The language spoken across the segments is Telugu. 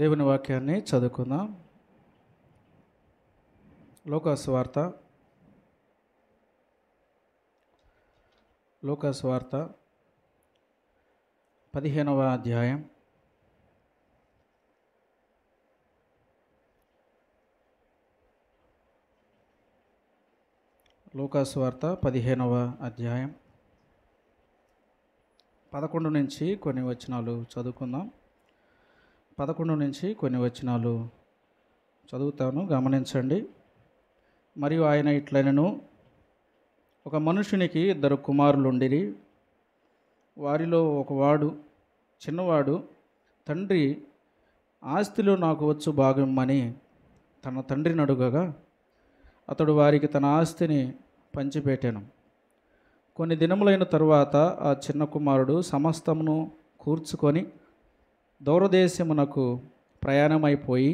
దేవుని వాక్యాన్ని చదువుకుందాం లోకాస్వార్త వార్త పదిహేనవ అధ్యాయం వార్త పదిహేనవ అధ్యాయం పదకొండు నుంచి కొన్ని వచనాలు చదువుకుందాం పదకొండు నుంచి కొన్ని వచనాలు చదువుతాను గమనించండి మరియు ఆయన ఇట్లనను ఒక మనుషునికి ఇద్దరు కుమారులుండిరి వారిలో ఒకవాడు చిన్నవాడు తండ్రి ఆస్తిలో నాకు వచ్చు భాగమని తన తండ్రిని అడుగగా అతడు వారికి తన ఆస్తిని పంచిపెట్టాను కొన్ని దినములైన తరువాత ఆ చిన్న కుమారుడు సమస్తమును కూర్చుకొని దూరదేశమునకు ప్రయాణమైపోయి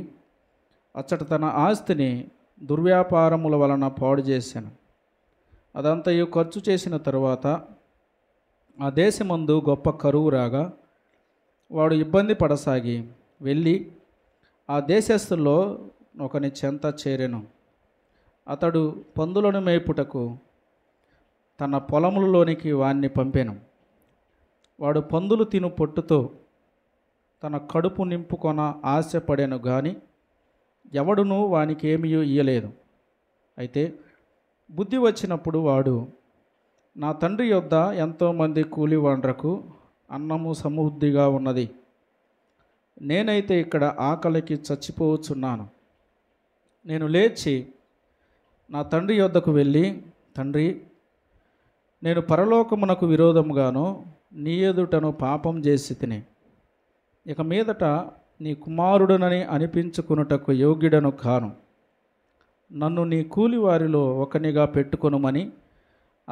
అచ్చట తన ఆస్తిని దుర్వ్యాపారముల వలన పాడు చేశాను అదంతయు ఖర్చు చేసిన తరువాత ఆ దేశమందు గొప్ప కరువు రాగా వాడు ఇబ్బంది పడసాగి వెళ్ళి ఆ దేశస్తుల్లో ఒకని చెంత చేరెను అతడు పందులను మేపుటకు తన పొలములలోనికి వాణ్ణి పంపాను వాడు పందులు తిను పొట్టుతో తన కడుపు నింపుకొన ఆశపడెను గాని ఎవడునూ వానికి ఏమీ ఇయ్యలేదు అయితే బుద్ధి వచ్చినప్పుడు వాడు నా తండ్రి యొద్ద ఎంతోమంది కూలివాండ్రకు అన్నము సమృద్ధిగా ఉన్నది నేనైతే ఇక్కడ ఆకలికి చచ్చిపోవచ్చున్నాను నేను లేచి నా తండ్రి యొద్దకు వెళ్ళి తండ్రి నేను పరలోకమునకు విరోధముగాను నీ ఎదుటను పాపం చేసి తినే ఇక మీదట నీ కుమారుడునని అనిపించుకున్నటకు యోగ్యుడను కాను నన్ను నీ కూలివారిలో ఒకనిగా పెట్టుకొనుమని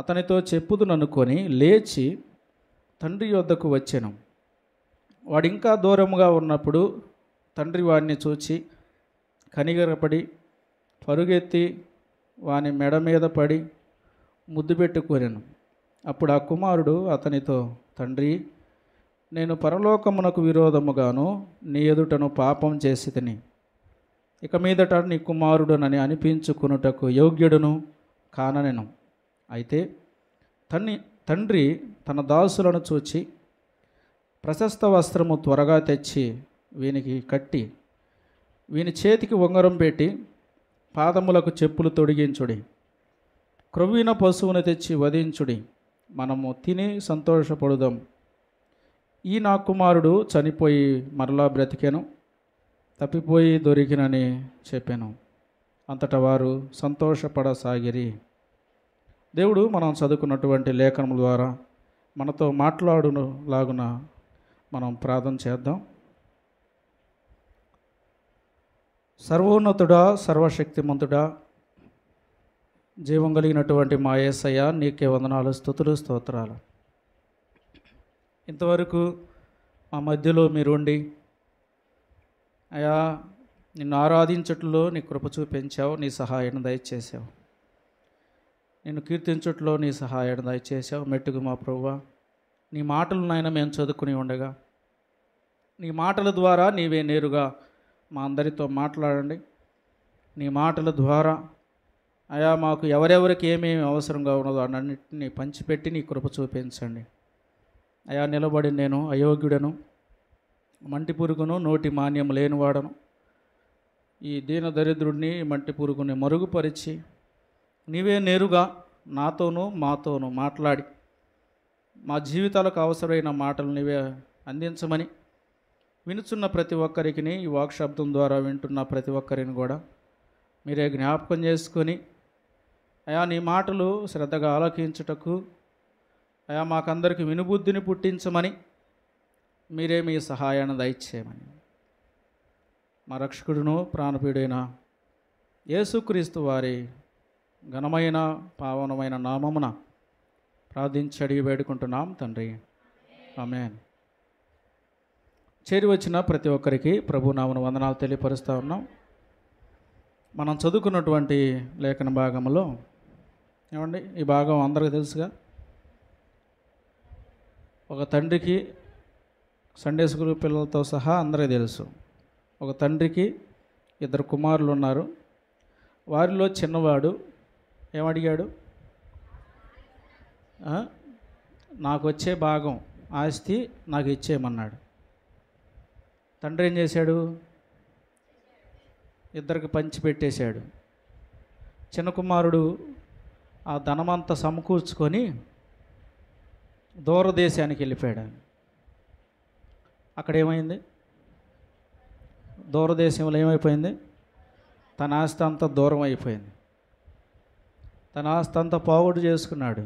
అతనితో చెప్పుదుననుకొని లేచి తండ్రి యొద్దకు వచ్చాను వాడింకా దూరముగా ఉన్నప్పుడు తండ్రి వాడిని చూచి కనిగరపడి పరుగెత్తి వాని మెడ మీద పడి ముద్దు పెట్టుకోరాను అప్పుడు ఆ కుమారుడు అతనితో తండ్రి నేను పరలోకమునకు విరోధముగాను నీ ఎదుటను పాపం చేసి తిని ఇక మీదట నీ కుమారుడునని అనిపించుకునుటకు యోగ్యుడును కాననెను అయితే తన్ని తండ్రి తన దాసులను చూచి ప్రశస్త వస్త్రము త్వరగా తెచ్చి వీనికి కట్టి వీని చేతికి ఉంగరం పెట్టి పాదములకు చెప్పులు తొడిగించుడి క్రొవ్విన పశువును తెచ్చి వధించుడి మనము తిని సంతోషపడుదాం ఈ నా కుమారుడు చనిపోయి మరలా బ్రతికాను తప్పిపోయి దొరికినని చెప్పాను అంతటా వారు సంతోషపడసాగిరి దేవుడు మనం చదువుకున్నటువంటి లేఖనం ద్వారా మనతో మాట్లాడును లాగున మనం ప్రార్థన చేద్దాం సర్వోన్నతుడా సర్వశక్తిమంతుడా జీవం కలిగినటువంటి మా ఏసయ్య నీకే వందనాలు స్థుతులు స్తోత్రాలు ఇంతవరకు మా మధ్యలో మీరుండి అయా నిన్ను ఆరాధించట్లో నీ కృప చూపించావు నీ సహాయాన్ని దయచేసావు నిన్ను కీర్తించట్లో నీ సహాయం దయచేసావు మెట్టుకు మా ప్రభువా నీ మాటలు నాయన మేము చదువుకుని ఉండగా నీ మాటల ద్వారా నీవే నేరుగా మా అందరితో మాట్లాడండి నీ మాటల ద్వారా అయా మాకు ఎవరెవరికి ఏమేమి అవసరంగా ఉన్నదో అన్నింటినీ పంచిపెట్టి నీ కృప చూపించండి అయా నిలబడి నేను అయోగ్యుడను మంటి పురుగును నోటి మాన్యం లేనివాడను ఈ దీన దరిద్రుడిని మంటి పురుగుని మరుగుపరిచి నీవే నేరుగా నాతోనూ మాతోనూ మాట్లాడి మా జీవితాలకు అవసరమైన మాటలు నీవే అందించమని వినుచున్న ప్రతి ఒక్కరికి ఈ వాక్ శబ్దం ద్వారా వింటున్న ప్రతి ఒక్కరిని కూడా మీరే జ్ఞాపకం చేసుకొని అయా నీ మాటలు శ్రద్ధగా ఆలోకించుటకు అయా మాకందరికి వినుబుద్ధిని పుట్టించమని మీరే మీ సహాయాన్ని దయచేయమని మా రక్షకుడును ప్రాణపీడైన యేసుక్రీస్తు వారి ఘనమైన పావనమైన నామమున ప్రార్థించి అడిగి వేడుకుంటున్నాం తండ్రి ఆమె చేరి వచ్చిన ప్రతి ఒక్కరికి ప్రభు నామను వందనాలు తెలియపరుస్తూ ఉన్నాం మనం చదువుకున్నటువంటి లేఖన భాగంలో ఏమండి ఈ భాగం అందరికీ తెలుసుగా ఒక తండ్రికి సండే స్కూల్ పిల్లలతో సహా అందరికీ తెలుసు ఒక తండ్రికి ఇద్దరు కుమారులు ఉన్నారు వారిలో చిన్నవాడు ఏమడిగాడు నాకు వచ్చే భాగం ఆస్తి నాకు ఇచ్చేయమన్నాడు తండ్రి ఏం చేశాడు ఇద్దరికి పంచిపెట్టేశాడు చిన్న కుమారుడు ఆ ధనమంతా సమకూర్చుకొని దూరదేశానికి వెళ్ళిపోయాడు అక్కడ ఏమైంది దూరదేశంలో ఏమైపోయింది తన ఆస్తి అంతా దూరం అయిపోయింది తన ఆస్తి అంతా పోగొట్టు చేసుకున్నాడు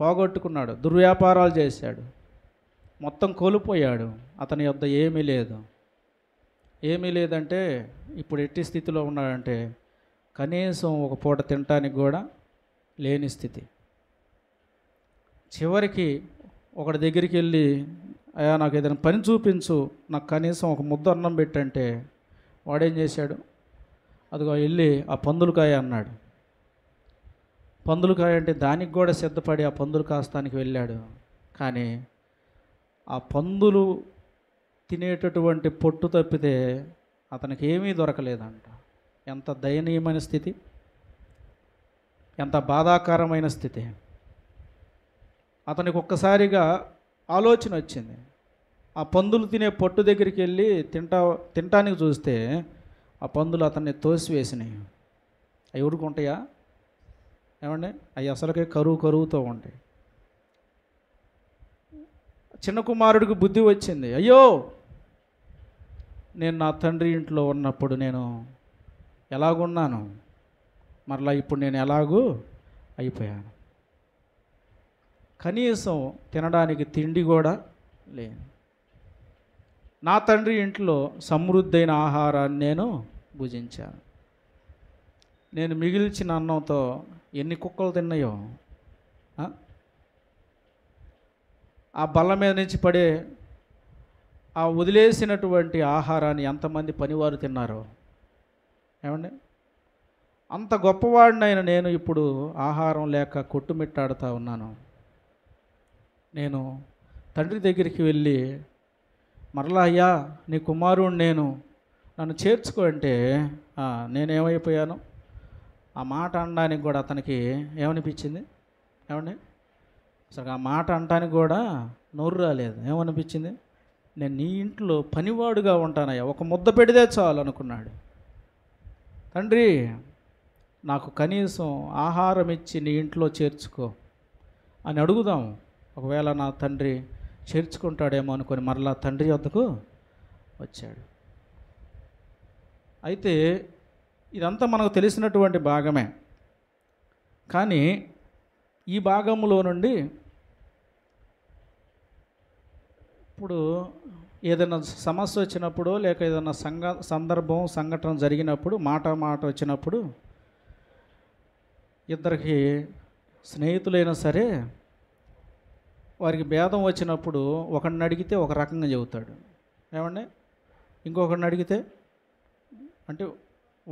పోగొట్టుకున్నాడు దుర్వ్యాపారాలు చేశాడు మొత్తం కోల్పోయాడు అతని యొద్ ఏమీ లేదు ఏమీ లేదంటే ఇప్పుడు ఎట్టి స్థితిలో ఉన్నాడంటే కనీసం ఒక పూట తినటానికి కూడా లేని స్థితి చివరికి ఒకటి దగ్గరికి వెళ్ళి అయ్యా నాకు ఏదైనా పని చూపించు నాకు కనీసం ఒక ముద్ద అన్నం పెట్టంటే వాడేం చేశాడు అదిగో వెళ్ళి ఆ పందులకాయ అన్నాడు పందులకాయ అంటే దానికి కూడా సిద్ధపడి ఆ పందులు కాస్తానికి వెళ్ళాడు కానీ ఆ పందులు తినేటటువంటి పొట్టు తప్పితే అతనికి ఏమీ దొరకలేదంట ఎంత దయనీయమైన స్థితి ఎంత బాధాకరమైన స్థితి అతనికి ఒక్కసారిగా ఆలోచన వచ్చింది ఆ పందులు తినే పొట్టు దగ్గరికి వెళ్ళి తింటా తినటానికి చూస్తే ఆ పందులు అతన్ని తోసివేసినాయి అవి ఊరుకుంటాయా ఏమండి అవి అసలుకే కరువు కరువుతో ఉంటాయి చిన్న కుమారుడికి బుద్ధి వచ్చింది అయ్యో నేను నా తండ్రి ఇంట్లో ఉన్నప్పుడు నేను ఎలాగున్నాను మరలా ఇప్పుడు నేను ఎలాగూ అయిపోయాను కనీసం తినడానికి తిండి కూడా లేదు నా తండ్రి ఇంట్లో సమృద్ధైన ఆహారాన్ని నేను భుజించాను నేను మిగిల్చిన అన్నంతో ఎన్ని కుక్కలు తిన్నాయో ఆ బల్ల మీద నుంచి పడే ఆ వదిలేసినటువంటి ఆహారాన్ని ఎంతమంది పనివారు తిన్నారో ఏమండి అంత గొప్పవాడినైనా నేను ఇప్పుడు ఆహారం లేక కొట్టుమిట్టాడుతూ ఉన్నాను నేను తండ్రి దగ్గరికి వెళ్ళి మరలా అయ్యా నీ కుమారుడు నేను నన్ను చేర్చుకో అంటే నేనేమైపోయాను ఆ మాట అనడానికి కూడా అతనికి ఏమనిపించింది ఏమండి అసలు ఆ మాట అనడానికి కూడా నోరు రాలేదు ఏమనిపించింది నేను నీ ఇంట్లో పనివాడుగా ఉంటానయ్యా ఒక ముద్ద పెడితే చాలు అనుకున్నాడు తండ్రి నాకు కనీసం ఆహారం ఇచ్చి నీ ఇంట్లో చేర్చుకో అని అడుగుదాము ఒకవేళ నా తండ్రి చేర్చుకుంటాడేమో అనుకొని మరలా తండ్రి వద్దకు వచ్చాడు అయితే ఇదంతా మనకు తెలిసినటువంటి భాగమే కానీ ఈ భాగంలో నుండి ఇప్పుడు ఏదైనా సమస్య వచ్చినప్పుడు లేక ఏదైనా సంఘ సందర్భం సంఘటన జరిగినప్పుడు మాట మాట వచ్చినప్పుడు ఇద్దరికి స్నేహితులైనా సరే వారికి భేదం వచ్చినప్పుడు ఒకడిని అడిగితే ఒక రకంగా చెబుతాడు ఏమండి ఇంకొకడిని అడిగితే అంటే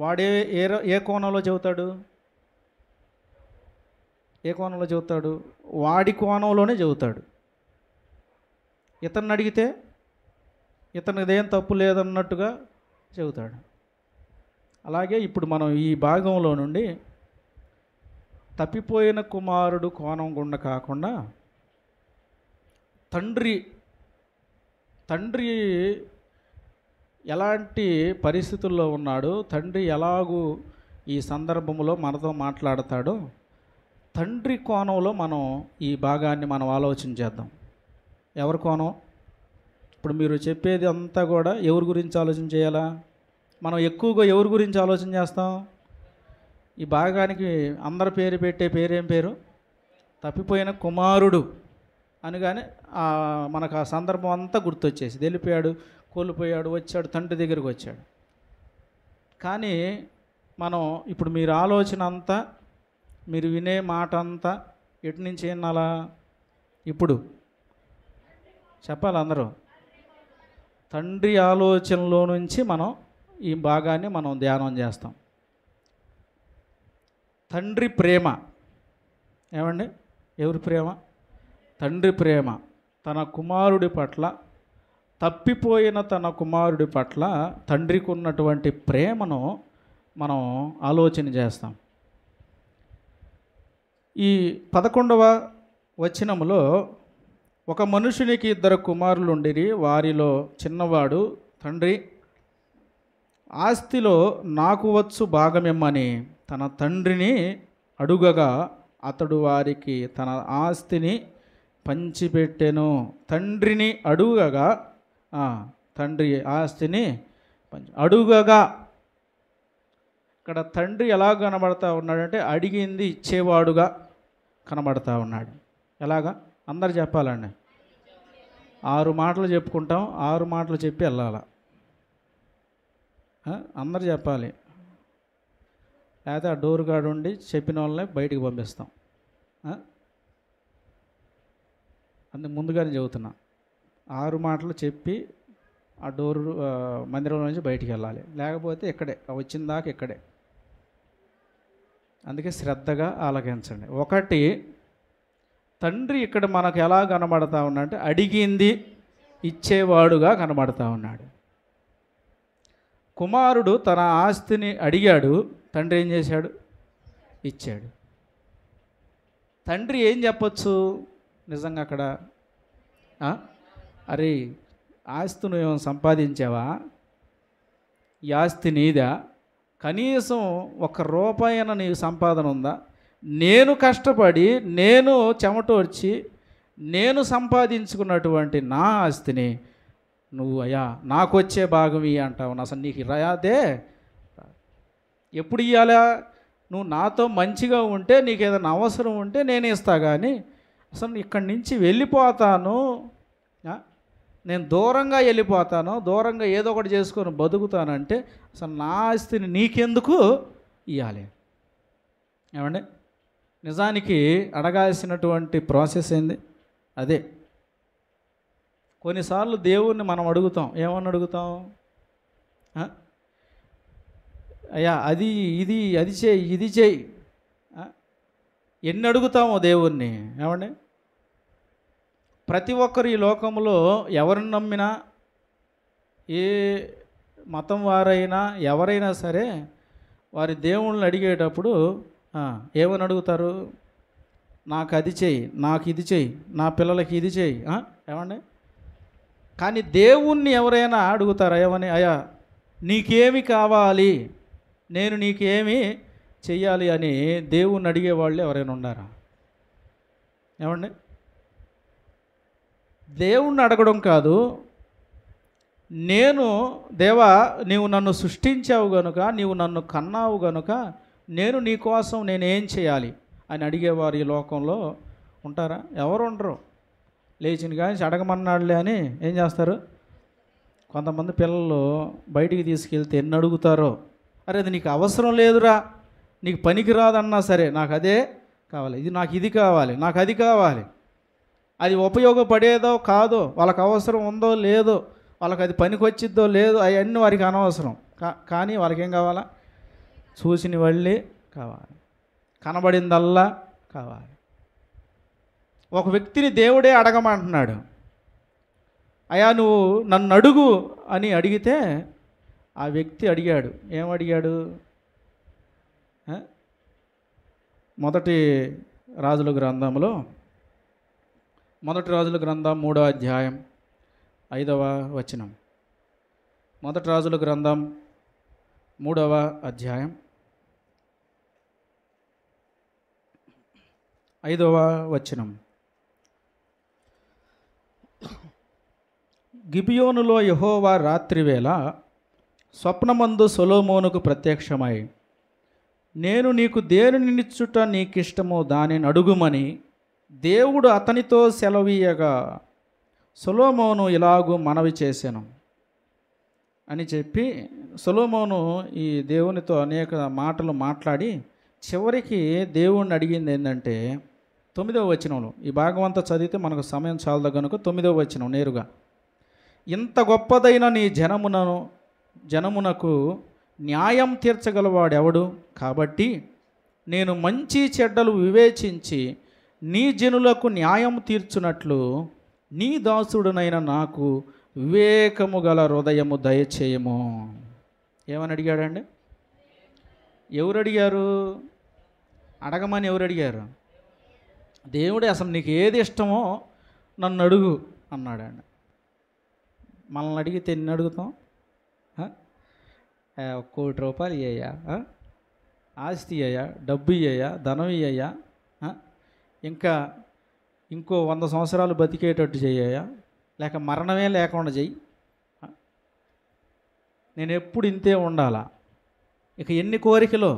వాడే ఏ ఏ కోణంలో చెబుతాడు ఏ కోణంలో చెబుతాడు వాడి కోణంలోనే చెబుతాడు ఇతన్ని అడిగితే ఇతనిదేం తప్పు లేదన్నట్టుగా చెబుతాడు అలాగే ఇప్పుడు మనం ఈ భాగంలో నుండి తప్పిపోయిన కుమారుడు కోణం గుండా కాకుండా తండ్రి తండ్రి ఎలాంటి పరిస్థితుల్లో ఉన్నాడు తండ్రి ఎలాగూ ఈ సందర్భంలో మనతో మాట్లాడతాడో తండ్రి కోణంలో మనం ఈ భాగాన్ని మనం ఆలోచన చేద్దాం ఎవరి కోణం ఇప్పుడు మీరు చెప్పేది అంతా కూడా ఎవరి గురించి ఆలోచన చేయాలా మనం ఎక్కువగా ఎవరి గురించి ఆలోచన చేస్తాం ఈ భాగానికి అందరి పేరు పెట్టే పేరేం పేరు తప్పిపోయిన కుమారుడు అనగానే మనకు ఆ సందర్భం అంతా గుర్తొచ్చేసి వెళ్ళిపోయాడు కోల్పోయాడు వచ్చాడు తండ్రి దగ్గరికి వచ్చాడు కానీ మనం ఇప్పుడు మీరు ఆలోచన అంతా మీరు వినే మాట అంతా ఎటు నుంచి వినాలా ఇప్పుడు చెప్పాలి అందరూ తండ్రి ఆలోచనలో నుంచి మనం ఈ భాగాన్ని మనం ధ్యానం చేస్తాం తండ్రి ప్రేమ ఏమండి ఎవరి ప్రేమ తండ్రి ప్రేమ తన కుమారుడి పట్ల తప్పిపోయిన తన కుమారుడి పట్ల తండ్రికి ఉన్నటువంటి ప్రేమను మనం ఆలోచన చేస్తాం ఈ పదకొండవ వచనంలో ఒక మనుషునికి ఇద్దరు కుమారులు ఉండిరి వారిలో చిన్నవాడు తండ్రి ఆస్తిలో నాకు వచ్చు భాగమిమ్మని తన తండ్రిని అడుగగా అతడు వారికి తన ఆస్తిని పంచిపెట్టెను తండ్రిని అడుగగా తండ్రి ఆస్తిని పంచి అడుగగా ఇక్కడ తండ్రి ఎలా కనబడతా ఉన్నాడంటే అడిగింది ఇచ్చేవాడుగా కనబడతా ఉన్నాడు ఎలాగా అందరు చెప్పాలండి ఆరు మాటలు చెప్పుకుంటాం ఆరు మాటలు చెప్పి వెళ్ళాల అందరు చెప్పాలి లేకపోతే ఆ డోర్ గార్డు ఉండి చెప్పిన వాళ్ళని బయటికి పంపిస్తాం అందు ముందుగానే చదువుతున్నా ఆరు మాటలు చెప్పి ఆ డోర్ మందిరం నుంచి బయటికి వెళ్ళాలి లేకపోతే ఇక్కడే వచ్చిన దాకా ఇక్కడే అందుకే శ్రద్ధగా ఆలకించండి ఒకటి తండ్రి ఇక్కడ మనకు ఎలా కనబడతా ఉన్నాడంటే అడిగింది ఇచ్చేవాడుగా కనబడతా ఉన్నాడు కుమారుడు తన ఆస్తిని అడిగాడు తండ్రి ఏం చేశాడు ఇచ్చాడు తండ్రి ఏం చెప్పచ్చు నిజంగా అక్కడ అరే ఆస్తి నువ్వు సంపాదించావా ఈ ఆస్తి నీదా కనీసం ఒక రూపాయన నీ సంపాదన ఉందా నేను కష్టపడి నేను చెమటోర్చి నేను సంపాదించుకున్నటువంటి నా ఆస్తిని నువ్వు అయ్యా నాకు వచ్చే భాగం ఇవి అంటావు అసలు నీకు రాయాదే ఎప్పుడు ఇవ్వాలా నువ్వు నాతో మంచిగా ఉంటే నీకు ఏదైనా అవసరం ఉంటే నేనే ఇస్తా కానీ అసలు ఇక్కడి నుంచి వెళ్ళిపోతాను నేను దూరంగా వెళ్ళిపోతాను దూరంగా ఏదో ఒకటి చేసుకొని బతుకుతానంటే అసలు నా ఆస్తిని నీకెందుకు ఇవ్వాలి ఏమండి నిజానికి అడగాల్సినటువంటి ప్రాసెస్ ఏంది అదే కొన్నిసార్లు దేవుణ్ణి మనం అడుగుతాం ఏమని అడుగుతాం అయ్యా అది ఇది అది చేయి ఇది చేయి ఎన్ని అడుగుతామో దేవుణ్ణి ఏమండి ప్రతి ఒక్కరు ఈ లోకంలో ఎవరిని నమ్మినా ఏ మతం వారైనా ఎవరైనా సరే వారి దేవుళ్ళని అడిగేటప్పుడు ఏమని అడుగుతారు నాకు అది చేయి నాకు ఇది చేయి నా పిల్లలకి ఇది చేయి ఏమండి కానీ దేవుణ్ణి ఎవరైనా అడుగుతారా ఏమని అయ్యా నీకేమి కావాలి నేను నీకేమి చెయ్యాలి అని దేవుణ్ణి అడిగేవాళ్ళు ఎవరైనా ఉన్నారా ఏమండి దేవుణ్ణి అడగడం కాదు నేను దేవా నీవు నన్ను సృష్టించావు గనుక నీవు నన్ను కన్నావు గనుక నేను నీ కోసం నేనేం చేయాలి అని అడిగేవారు ఈ లోకంలో ఉంటారా ఎవరు ఉండరు లేచిన కానీ అడగమన్నాడులే అని ఏం చేస్తారు కొంతమంది పిల్లలు బయటికి తీసుకెళ్తే ఎన్ని అడుగుతారో అరే అది నీకు అవసరం లేదురా నీకు పనికి రాదన్నా సరే నాకు అదే కావాలి ఇది నాకు ఇది కావాలి నాకు అది కావాలి అది ఉపయోగపడేదో కాదో వాళ్ళకి అవసరం ఉందో లేదో వాళ్ళకి అది పనికొచ్చిద్దో లేదో అవన్నీ వారికి అనవసరం కా కానీ వాళ్ళకి ఏం కావాలా చూసిన వాళ్ళే కావాలి కనబడిందల్లా కావాలి ఒక వ్యక్తిని దేవుడే అడగమంటున్నాడు అయా నువ్వు నన్ను అడుగు అని అడిగితే ఆ వ్యక్తి అడిగాడు ఏం అడిగాడు మొదటి రాజుల గ్రంథంలో మొదటి రాజుల గ్రంథం మూడో అధ్యాయం ఐదవ వచనం మొదటి రాజుల గ్రంథం మూడవ అధ్యాయం ఐదవ వచనం గిబియోనులో యహోవా రాత్రివేళ స్వప్నమందు సొలోమోనుకు ప్రత్యక్షమై నేను నీకు దేనినిచ్చుట నీకిష్టమో దానిని అడుగుమని దేవుడు అతనితో సెలవీయగా సులోమోను ఇలాగూ మనవి చేశాను అని చెప్పి సులోమోను ఈ దేవునితో అనేక మాటలు మాట్లాడి చివరికి దేవుణ్ణి అడిగింది ఏంటంటే తొమ్మిదవ వచనంలో ఈ భాగం అంతా చదివితే మనకు సమయం చాలదు కనుక తొమ్మిదవ వచనం నేరుగా ఇంత గొప్పదైన నీ జనమునను జనమునకు న్యాయం తీర్చగలవాడెవడు కాబట్టి నేను మంచి చెడ్డలు వివేచించి నీ జనులకు న్యాయం తీర్చునట్లు నీ దాసుడునైన నాకు వివేకము గల హృదయము దయచేయము ఏమని అడిగాడండి ఎవరు అడిగారు అడగమని ఎవరు అడిగారు దేవుడే అసలు నీకు ఏది ఇష్టమో నన్ను అడుగు అన్నాడండి మనల్ని అడిగితే ఎన్ని అడుగుతాం కోటి రూపాయలు ఇయ్యా ఆస్తి ఇయ్యా డబ్బు ఇయ్యా ధనం ఇయ్యా ఇంకా ఇంకో వంద సంవత్సరాలు బతికేటట్టు చేయాయా లేక మరణమే లేకుండా చెయ్యి నేను ఎప్పుడు ఇంతే ఉండాలా ఇక ఎన్ని కోరికలు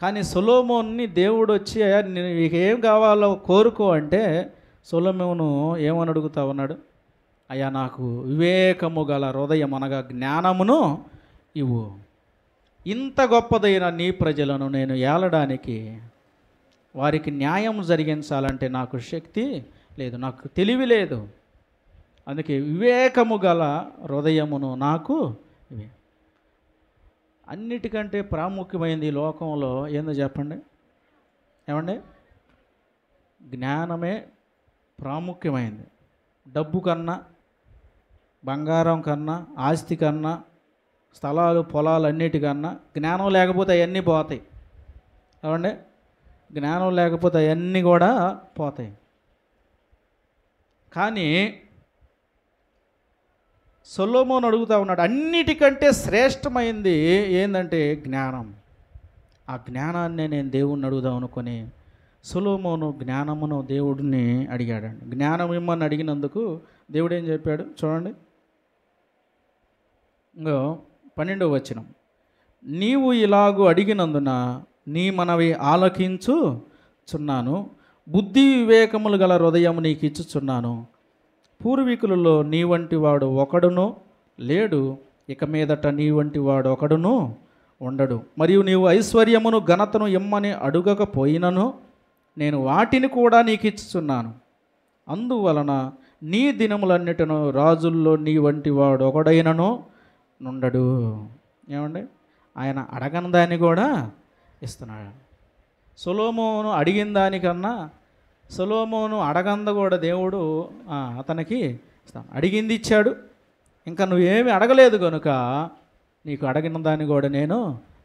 కానీ సొలోమోన్ని దేవుడు వచ్చి అయ్యా నేను ఇక ఏం కావాలో కోరుకో అంటే సొలోమోను ఏమని అడుగుతా ఉన్నాడు అయ్యా నాకు వివేకము గల హృదయం అనగా జ్ఞానమును ఇవ్వు ఇంత గొప్పదైన నీ ప్రజలను నేను ఏలడానికి వారికి న్యాయం జరిగించాలంటే నాకు శక్తి లేదు నాకు తెలివి లేదు అందుకే వివేకము గల హృదయమును నాకు అన్నిటికంటే ప్రాముఖ్యమైనది లోకంలో ఏందో చెప్పండి ఏమండి జ్ఞానమే ప్రాముఖ్యమైనది డబ్బు కన్నా బంగారం కన్నా ఆస్తి కన్నా స్థలాలు పొలాలు అన్నిటికన్నా జ్ఞానం లేకపోతే అవన్నీ పోతాయి ఏమండి జ్ఞానం లేకపోతే అవన్నీ కూడా పోతాయి కానీ సొల్లోమోన్ అడుగుతూ ఉన్నాడు అన్నిటికంటే శ్రేష్టమైంది ఏంటంటే జ్ఞానం ఆ జ్ఞానాన్ని నేను దేవుణ్ణి అడుగుదాం అనుకుని సులోమోను జ్ఞానమును దేవుడిని అడిగాడండి జ్ఞానం ఇమ్మని అడిగినందుకు దేవుడు ఏం చెప్పాడు చూడండి ఇంకో పన్నెండవ వచనం నీవు ఇలాగూ అడిగినందున నీ మనవి చున్నాను బుద్ధి వివేకములు గల హృదయం నీకు ఇచ్చుచున్నాను పూర్వీకులలో నీ వంటి వాడు ఒకడును లేడు ఇక మీదట నీ వంటి వాడు ఒకడును ఉండడు మరియు నీవు ఐశ్వర్యమును ఘనతను ఇమ్మని అడుగకపోయినను నేను వాటిని కూడా నీకు ఇచ్చుచున్నాను అందువలన నీ దినములన్నిటిను రాజుల్లో నీ వంటి వాడు ఒకడైనను నుండడు ఏమండి ఆయన అడగని దాన్ని కూడా ఇస్తున్నాడు సులోమోను అడిగిన దానికన్నా సులోమోను అడగంద కూడా దేవుడు అతనికి ఇస్తాను అడిగింది ఇచ్చాడు ఇంకా నువ్వేమి అడగలేదు కనుక నీకు అడగిన దాన్ని కూడా నేను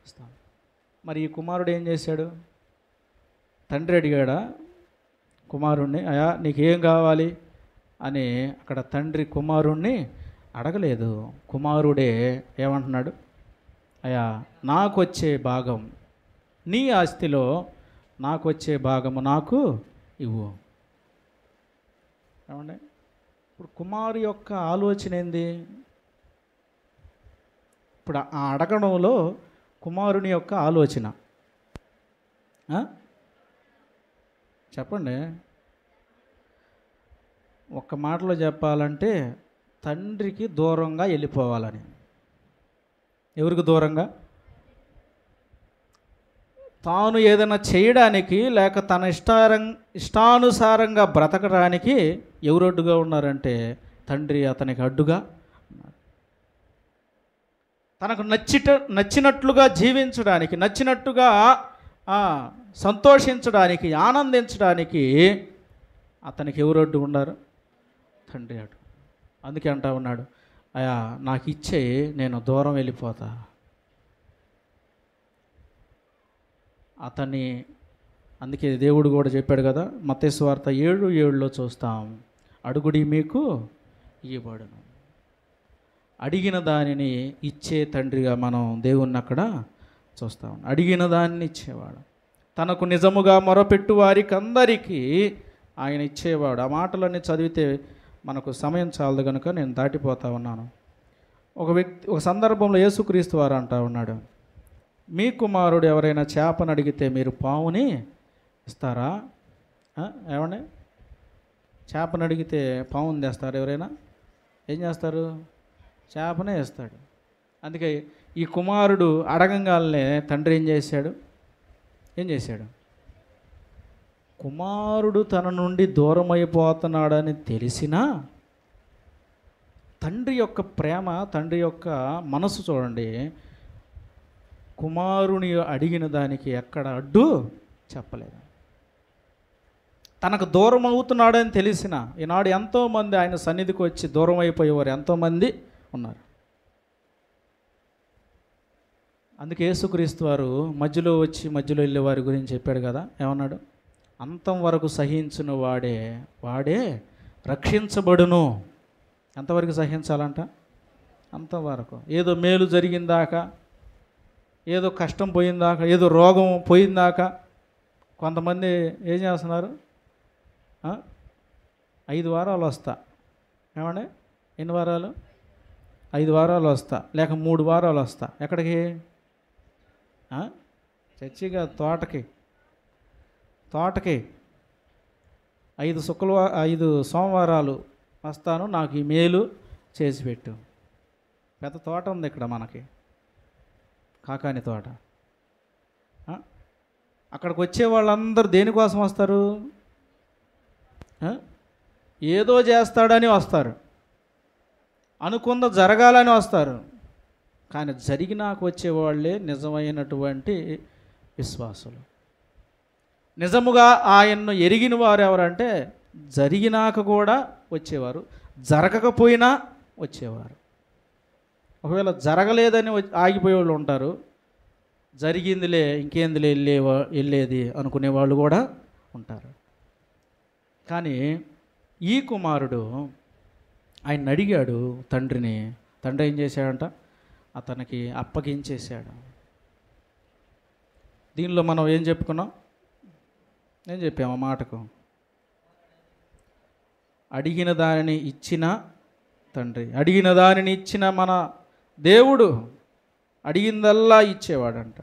ఇస్తాను మరి ఈ కుమారుడు ఏం చేశాడు తండ్రి అడిగాడా కుమారుణ్ణి అయా నీకేం కావాలి అని అక్కడ తండ్రి కుమారుణ్ణి అడగలేదు కుమారుడే ఏమంటున్నాడు అయా నాకు వచ్చే భాగం నీ ఆస్తిలో నాకు వచ్చే భాగము నాకు ఇవ్వు ఏమండి ఇప్పుడు కుమారు యొక్క ఆలోచన ఏంది ఇప్పుడు ఆ అడగడంలో కుమారుని యొక్క ఆలోచన చెప్పండి ఒక్క మాటలో చెప్పాలంటే తండ్రికి దూరంగా వెళ్ళిపోవాలని ఎవరికి దూరంగా తాను ఏదైనా చేయడానికి లేక తన ఇష్టారం ఇష్టానుసారంగా బ్రతకడానికి ఎవరు అడ్డుగా ఉన్నారంటే తండ్రి అతనికి అడ్డుగా తనకు నచ్చిట నచ్చినట్లుగా జీవించడానికి నచ్చినట్టుగా సంతోషించడానికి ఆనందించడానికి అతనికి ఎవరు అడ్డు ఉన్నారు తండ్రి అడ్డు అందుకే అంటా ఉన్నాడు అయా నాకు ఇచ్చే నేను దూరం వెళ్ళిపోతా అతన్ని అందుకే దేవుడు కూడా చెప్పాడు కదా మతేశ్వార్త ఏడు ఏడులో చూస్తాం అడుగుడి మీకు ఇవ్వబడును అడిగిన దానిని ఇచ్చే తండ్రిగా మనం దేవుణ్ణి అక్కడ చూస్తాం అడిగిన దాన్ని ఇచ్చేవాడు తనకు నిజముగా మొరపెట్టు వారికి అందరికీ ఆయన ఇచ్చేవాడు ఆ మాటలన్నీ చదివితే మనకు సమయం చాలదు కనుక నేను దాటిపోతా ఉన్నాను ఒక వ్యక్తి ఒక సందర్భంలో యేసుక్రీస్తు వారు అంటా ఉన్నాడు మీ కుమారుడు ఎవరైనా చేపను అడిగితే మీరు పావుని ఇస్తారా ఏమండి చేపను అడిగితే పావుని తెస్తారు ఎవరైనా ఏం చేస్తారు చేపనే ఇస్తాడు అందుకే ఈ కుమారుడు అడగంగానే తండ్రి ఏం చేశాడు ఏం చేశాడు కుమారుడు తన నుండి దూరమైపోతున్నాడని తెలిసినా తండ్రి యొక్క ప్రేమ తండ్రి యొక్క మనసు చూడండి కుమారుని అడిగిన దానికి ఎక్కడ అడ్డు చెప్పలేదు తనకు దూరం అవుతున్నాడని తెలిసిన ఈనాడు ఎంతోమంది ఆయన సన్నిధికి వచ్చి దూరం అయిపోయేవారు ఎంతోమంది ఉన్నారు అందుకే యేసుక్రీస్తు వారు మధ్యలో వచ్చి మధ్యలో వెళ్ళే వారి గురించి చెప్పాడు కదా ఏమన్నాడు అంతం వరకు సహించును వాడే వాడే రక్షించబడును ఎంతవరకు సహించాలంట అంతవరకు ఏదో మేలు జరిగిందాక ఏదో కష్టం పోయిందాక ఏదో రోగం పోయిందాక కొంతమంది ఏం చేస్తున్నారు ఐదు వారాలు వస్తా ఏమండి ఎన్ని వారాలు ఐదు వారాలు వస్తా లేక మూడు వారాలు వస్తా ఎక్కడికి చచ్చిగా తోటకి తోటకి ఐదు శుక్రవారం ఐదు సోమవారాలు వస్తాను నాకు ఈ మేలు చేసి పెట్టు పెద్ద తోట ఉంది ఇక్కడ మనకి కాకాని తోట అక్కడికి వచ్చే వాళ్ళందరూ దేనికోసం వస్తారు ఏదో చేస్తాడని వస్తారు అనుకుంద జరగాలని వస్తారు కానీ జరిగినాకు వచ్చేవాళ్ళే నిజమైనటువంటి విశ్వాసులు నిజముగా ఆయన్ను ఎరిగిన వారు ఎవరంటే జరిగినాక కూడా వచ్చేవారు జరగకపోయినా వచ్చేవారు ఒకవేళ జరగలేదని ఆగిపోయే వాళ్ళు ఉంటారు జరిగిందిలే ఇంకేందిలే వెళ్ళే వెళ్ళేది అనుకునే వాళ్ళు కూడా ఉంటారు కానీ ఈ కుమారుడు ఆయన అడిగాడు తండ్రిని తండ్రి ఏం చేశాడంట అతనికి అప్పగించేశాడు దీనిలో మనం ఏం చెప్పుకున్నాం ఏం చెప్పాము మాటకు అడిగిన దానిని ఇచ్చిన తండ్రి అడిగిన దానిని ఇచ్చిన మన దేవుడు అడిగిందల్లా ఇచ్చేవాడంట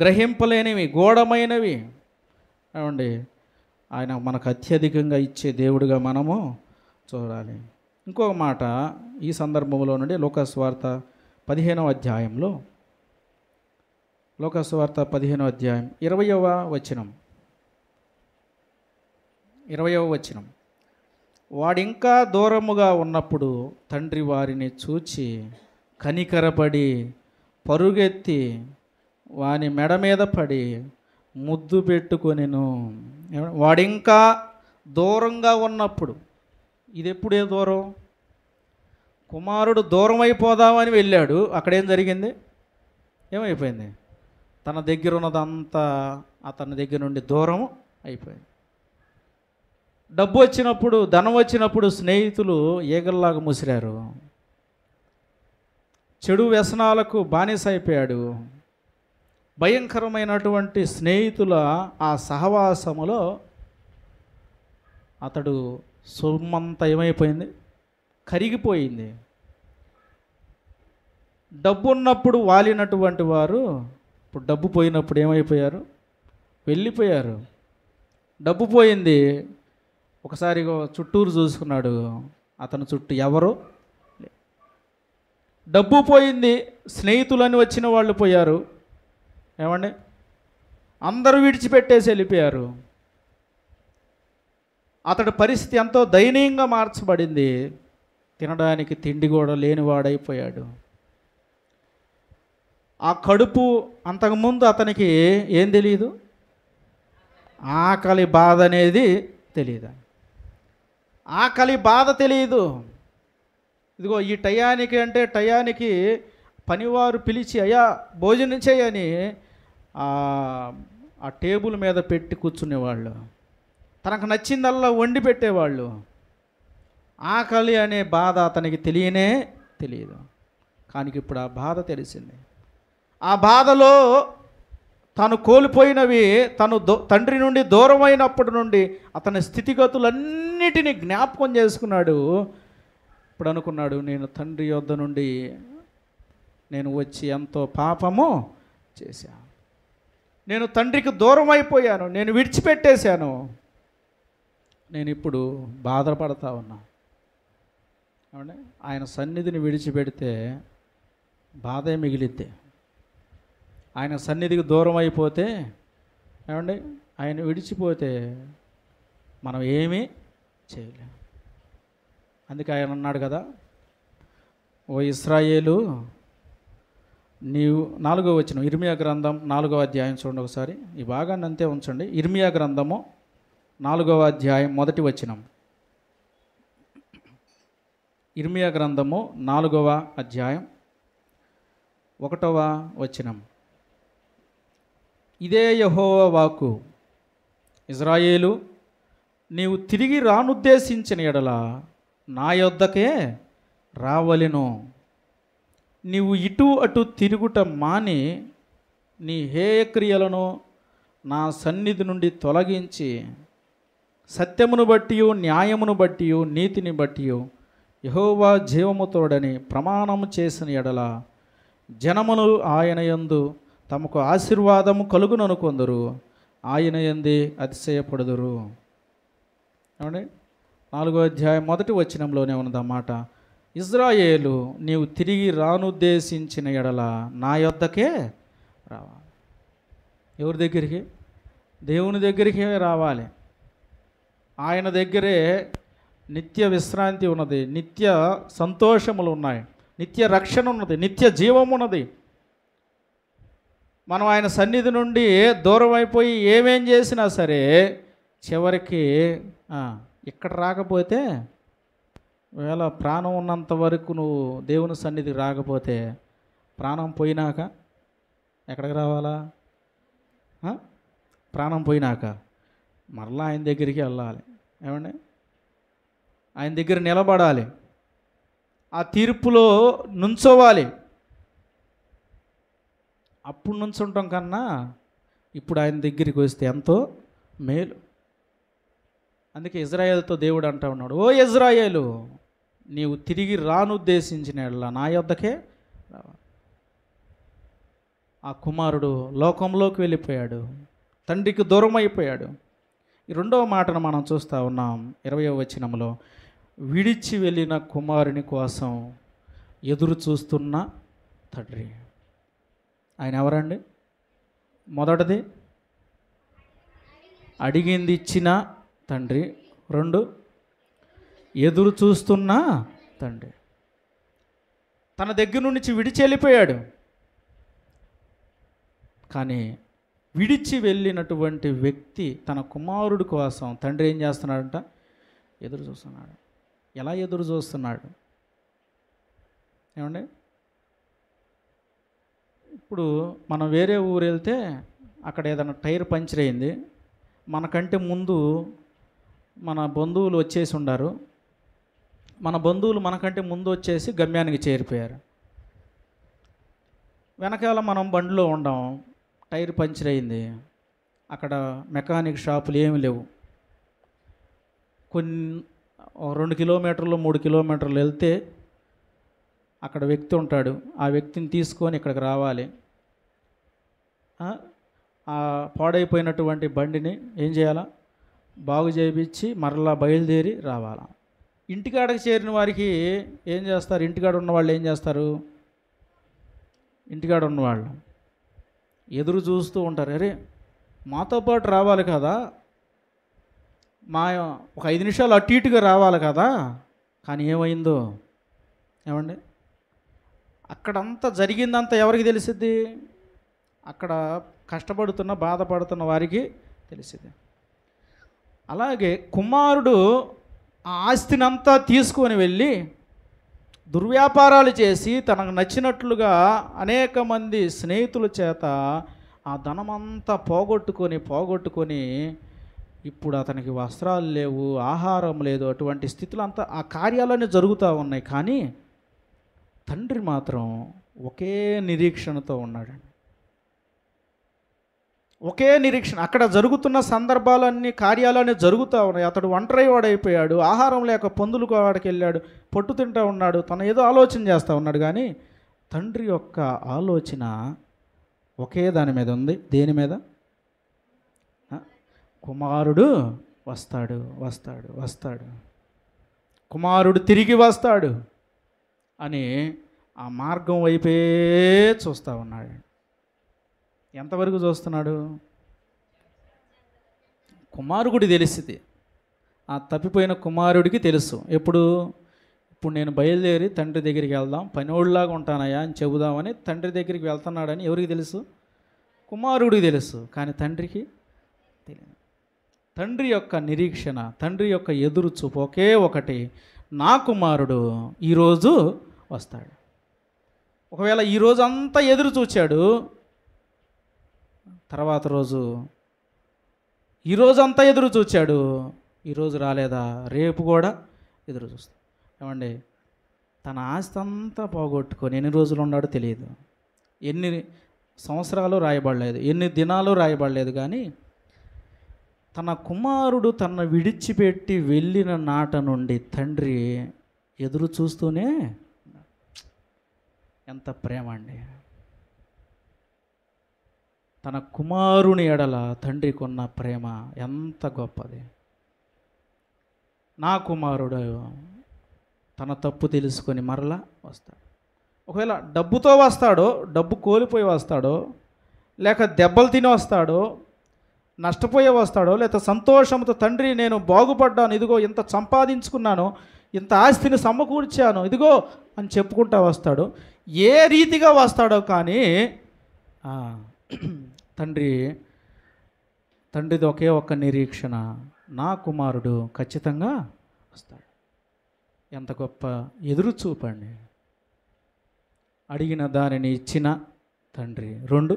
గ్రహింపలేనివి గోడమైనవి ఏమండి ఆయన మనకు అత్యధికంగా ఇచ్చే దేవుడిగా మనము చూడాలి ఇంకొక మాట ఈ సందర్భంలో నుండి లోకస్వార్త పదిహేనవ అధ్యాయంలో లోకస్వార్త పదిహేనవ అధ్యాయం ఇరవయవ వచనం ఇరవయవ వచనం వాడింకా దూరముగా ఉన్నప్పుడు తండ్రి వారిని చూచి కనికరపడి పరుగెత్తి వాని మెడ మీద పడి ముద్దు పెట్టుకొనిను వాడింకా దూరంగా ఉన్నప్పుడు ఇది ఎప్పుడే దూరం కుమారుడు దూరం అయిపోదామని వెళ్ళాడు అక్కడేం జరిగింది ఏమైపోయింది తన దగ్గర ఉన్నదంతా అతని దగ్గర నుండి దూరం అయిపోయింది డబ్బు వచ్చినప్పుడు ధనం వచ్చినప్పుడు స్నేహితులు ఈగల్లాగా ముసిరారు చెడు వ్యసనాలకు బానిస అయిపోయాడు భయంకరమైనటువంటి స్నేహితుల ఆ సహవాసములో అతడు సుమంత ఏమైపోయింది కరిగిపోయింది డబ్బు ఉన్నప్పుడు వాలినటువంటి వారు ఇప్పుడు డబ్బు పోయినప్పుడు ఏమైపోయారు వెళ్ళిపోయారు డబ్బు పోయింది ఒకసారి చుట్టూరు చూసుకున్నాడు అతను చుట్టూ ఎవరు డబ్బు పోయింది స్నేహితులని వచ్చిన వాళ్ళు పోయారు ఏమండి అందరూ విడిచిపెట్టేసి వెళ్ళిపోయారు అతడి పరిస్థితి ఎంతో దయనీయంగా మార్చబడింది తినడానికి తిండి కూడా లేనివాడైపోయాడు ఆ కడుపు అంతకుముందు అతనికి ఏం తెలియదు ఆకలి బాధ అనేది తెలియదు ఆకలి బాధ తెలియదు ఇదిగో ఈ టయానికి అంటే టయానికి పనివారు పిలిచి అయ్యా భోజనం చేయని ఆ టేబుల్ మీద పెట్టి కూర్చునేవాళ్ళు తనకు నచ్చిందల్లా వండి పెట్టేవాళ్ళు ఆకలి అనే బాధ అతనికి తెలియనే తెలియదు కానీ ఇప్పుడు ఆ బాధ తెలిసింది ఆ బాధలో తను కోల్పోయినవి తను దో తండ్రి నుండి దూరమైనప్పటి నుండి అతని స్థితిగతులన్నిటినీ జ్ఞాపకం చేసుకున్నాడు ఇప్పుడు అనుకున్నాడు నేను తండ్రి యొద్ద నుండి నేను వచ్చి ఎంతో పాపము చేశాను నేను తండ్రికి దూరం అయిపోయాను నేను విడిచిపెట్టేశాను నేను ఇప్పుడు బాధపడతా ఉన్నా ఏమంటే ఆయన సన్నిధిని విడిచిపెడితే బాధే మిగిలిద్ది ఆయన సన్నిధికి దూరం అయిపోతే ఏమండి ఆయన విడిచిపోతే మనం ఏమీ చేయలేము అందుకే ఆయన అన్నాడు కదా ఓ ఇస్రాయేలు నీవు నాలుగో వచ్చిన ఇర్మియా గ్రంథం నాలుగవ అధ్యాయం చూడండి ఒకసారి ఈ భాగాన్ని అంతే ఉంచండి ఇర్మియా గ్రంథము నాలుగవ అధ్యాయం మొదటి వచనం ఇర్మియా గ్రంథము నాలుగవ అధ్యాయం ఒకటవ వచనం ఇదే యహోవ వాకు ఇజ్రాయేలు నీవు తిరిగి రానుద్దేశించిన ఎడల నా యొద్దకే రావలెను నీవు ఇటు అటు తిరుగుట మాని నీ హేయక్రియలను నా సన్నిధి నుండి తొలగించి సత్యమును బట్టి న్యాయమును బట్టి నీతిని బట్టి యహోవా జీవముతోడని ప్రమాణము చేసిన ఎడల జనములు ఆయన యందు తమకు ఆశీర్వాదము కొందరు ఆయన ఎంది అతిశయపడుదురు ఏమండి నాలుగో అధ్యాయం మొదటి వచనంలోనే ఉన్నదన్నమాట ఇజ్రాయేలు నీవు తిరిగి రానుద్దేశించిన ఎడల నా యొద్దకే రావాలి ఎవరి దగ్గరికి దేవుని దగ్గరికే రావాలి ఆయన దగ్గరే నిత్య విశ్రాంతి ఉన్నది నిత్య సంతోషములు ఉన్నాయి నిత్య రక్షణ ఉన్నది నిత్య జీవం ఉన్నది మనం ఆయన సన్నిధి నుండి దూరం అయిపోయి ఏమేం చేసినా సరే చివరికి ఇక్కడ రాకపోతే ఒకవేళ ప్రాణం ఉన్నంత వరకు నువ్వు దేవుని సన్నిధికి రాకపోతే ప్రాణం పోయినాక ఎక్కడికి రావాలా ప్రాణం పోయినాక మరలా ఆయన దగ్గరికి వెళ్ళాలి ఏమండి ఆయన దగ్గర నిలబడాలి ఆ తీర్పులో నుంచోవాలి అప్పుడు నుంచుంటాం కన్నా ఇప్పుడు ఆయన దగ్గరికి వస్తే ఎంతో మేలు అందుకే ఇజ్రాయేల్తో దేవుడు అంటా ఉన్నాడు ఓ ఇజ్రాయేలు నీవు తిరిగి రానుద్దేశించిన నా యొద్దకే ఆ కుమారుడు లోకంలోకి వెళ్ళిపోయాడు తండ్రికి దూరం అయిపోయాడు ఈ రెండవ మాటను మనం చూస్తూ ఉన్నాం ఇరవై వచనంలో విడిచి వెళ్ళిన కుమారుని కోసం ఎదురు చూస్తున్న తండ్రి ఆయన ఎవరండి మొదటిది అడిగింది ఇచ్చిన తండ్రి రెండు ఎదురు చూస్తున్నా తండ్రి తన దగ్గర నుంచి విడిచి వెళ్ళిపోయాడు కానీ విడిచి వెళ్ళినటువంటి వ్యక్తి తన కుమారుడి కోసం తండ్రి ఏం చేస్తున్నాడంట ఎదురు చూస్తున్నాడు ఎలా ఎదురు చూస్తున్నాడు ఏమండి ఇప్పుడు మనం వేరే ఊరు వెళ్తే అక్కడ ఏదైనా టైర్ పంచర్ అయింది మనకంటే ముందు మన బంధువులు వచ్చేసి ఉండారు మన బంధువులు మనకంటే ముందు వచ్చేసి గమ్యానికి చేరిపోయారు వెనకాల మనం బండిలో ఉండం టైర్ పంచర్ అయింది అక్కడ మెకానిక్ షాపులు ఏమి లేవు కొన్ని రెండు కిలోమీటర్లు మూడు కిలోమీటర్లు వెళ్తే అక్కడ వ్యక్తి ఉంటాడు ఆ వ్యక్తిని తీసుకొని ఇక్కడికి రావాలి ఆ పాడైపోయినటువంటి బండిని ఏం చేయాలా బాగు చేయించి మరలా బయలుదేరి రావాలా ఇంటికాడకు చేరిన వారికి ఏం చేస్తారు ఇంటికాడ ఉన్నవాళ్ళు ఏం చేస్తారు ఇంటికాడ ఉన్నవాళ్ళు ఎదురు చూస్తూ ఉంటారు అరే మాతో పాటు రావాలి కదా మా ఒక ఐదు నిమిషాలు అటు ఇటుగా రావాలి కదా కానీ ఏమైందో ఏమండి అక్కడంతా జరిగిందంతా ఎవరికి తెలిసిద్ది అక్కడ కష్టపడుతున్న బాధపడుతున్న వారికి తెలిసిద్ది అలాగే కుమారుడు ఆ ఆస్తినంతా తీసుకొని వెళ్ళి దుర్వ్యాపారాలు చేసి తనకు నచ్చినట్లుగా అనేక మంది స్నేహితుల చేత ఆ ధనమంతా పోగొట్టుకొని పోగొట్టుకొని ఇప్పుడు అతనికి వస్త్రాలు లేవు ఆహారం లేదు అటువంటి స్థితులు అంతా ఆ కార్యాలన్నీ జరుగుతూ ఉన్నాయి కానీ తండ్రి మాత్రం ఒకే నిరీక్షణతో ఉన్నాడండి ఒకే నిరీక్షణ అక్కడ జరుగుతున్న సందర్భాలన్నీ కార్యాలన్నీ జరుగుతూ ఉన్నాయి అతడు ఒంటరి వాడైపోయాడు ఆహారం లేక పొందులు వాడికి వెళ్ళాడు పొట్టు తింటూ ఉన్నాడు తన ఏదో ఆలోచన చేస్తూ ఉన్నాడు కానీ తండ్రి యొక్క ఆలోచన ఒకే దాని మీద ఉంది దేని మీద కుమారుడు వస్తాడు వస్తాడు వస్తాడు కుమారుడు తిరిగి వస్తాడు అని ఆ మార్గం వైపే చూస్తూ ఉన్నాడు ఎంతవరకు చూస్తున్నాడు కుమారుడికి తెలిసింది ఆ తప్పిపోయిన కుమారుడికి తెలుసు ఎప్పుడు ఇప్పుడు నేను బయలుదేరి తండ్రి దగ్గరికి వెళ్దాం పనివాడిలాగా ఉంటానయ్యా అని చెబుదామని తండ్రి దగ్గరికి వెళ్తున్నాడని ఎవరికి తెలుసు కుమారుడికి తెలుసు కానీ తండ్రికి తెలియదు తండ్రి యొక్క నిరీక్షణ తండ్రి యొక్క ఎదురు చూపు ఒకే ఒకటి నా కుమారుడు ఈరోజు వస్తాడు ఒకవేళ ఈరోజు అంతా ఎదురు చూచాడు తర్వాత రోజు ఈరోజంతా ఎదురు చూచాడు ఈరోజు రాలేదా రేపు కూడా ఎదురు చూస్తాడు ఏమండి తన ఆస్తి అంతా పోగొట్టుకొని ఎన్ని రోజులు ఉన్నాడో తెలియదు ఎన్ని సంవత్సరాలు రాయబడలేదు ఎన్ని దినాలు రాయబడలేదు కానీ తన కుమారుడు తన విడిచిపెట్టి వెళ్ళిన నాట నుండి తండ్రి ఎదురు చూస్తూనే ఎంత ప్రేమ అండి తన కుమారుని ఎడల తండ్రికున్న ప్రేమ ఎంత గొప్పది నా కుమారుడు తన తప్పు తెలుసుకొని మరలా వస్తాడు ఒకవేళ డబ్బుతో వస్తాడో డబ్బు కోల్పోయి వస్తాడో లేక దెబ్బలు తిని వస్తాడో నష్టపోయే వస్తాడో లేక సంతోషంతో తండ్రి నేను బాగుపడ్డాను ఇదిగో ఇంత సంపాదించుకున్నాను ఇంత ఆస్తిని సమకూర్చాను ఇదిగో అని చెప్పుకుంటా వస్తాడు ఏ రీతిగా వస్తాడో కానీ తండ్రి తండ్రిది ఒకే ఒక్క నిరీక్షణ నా కుమారుడు ఖచ్చితంగా వస్తాడు ఎంత గొప్ప ఎదురు చూపండి అడిగిన దానిని ఇచ్చిన తండ్రి రెండు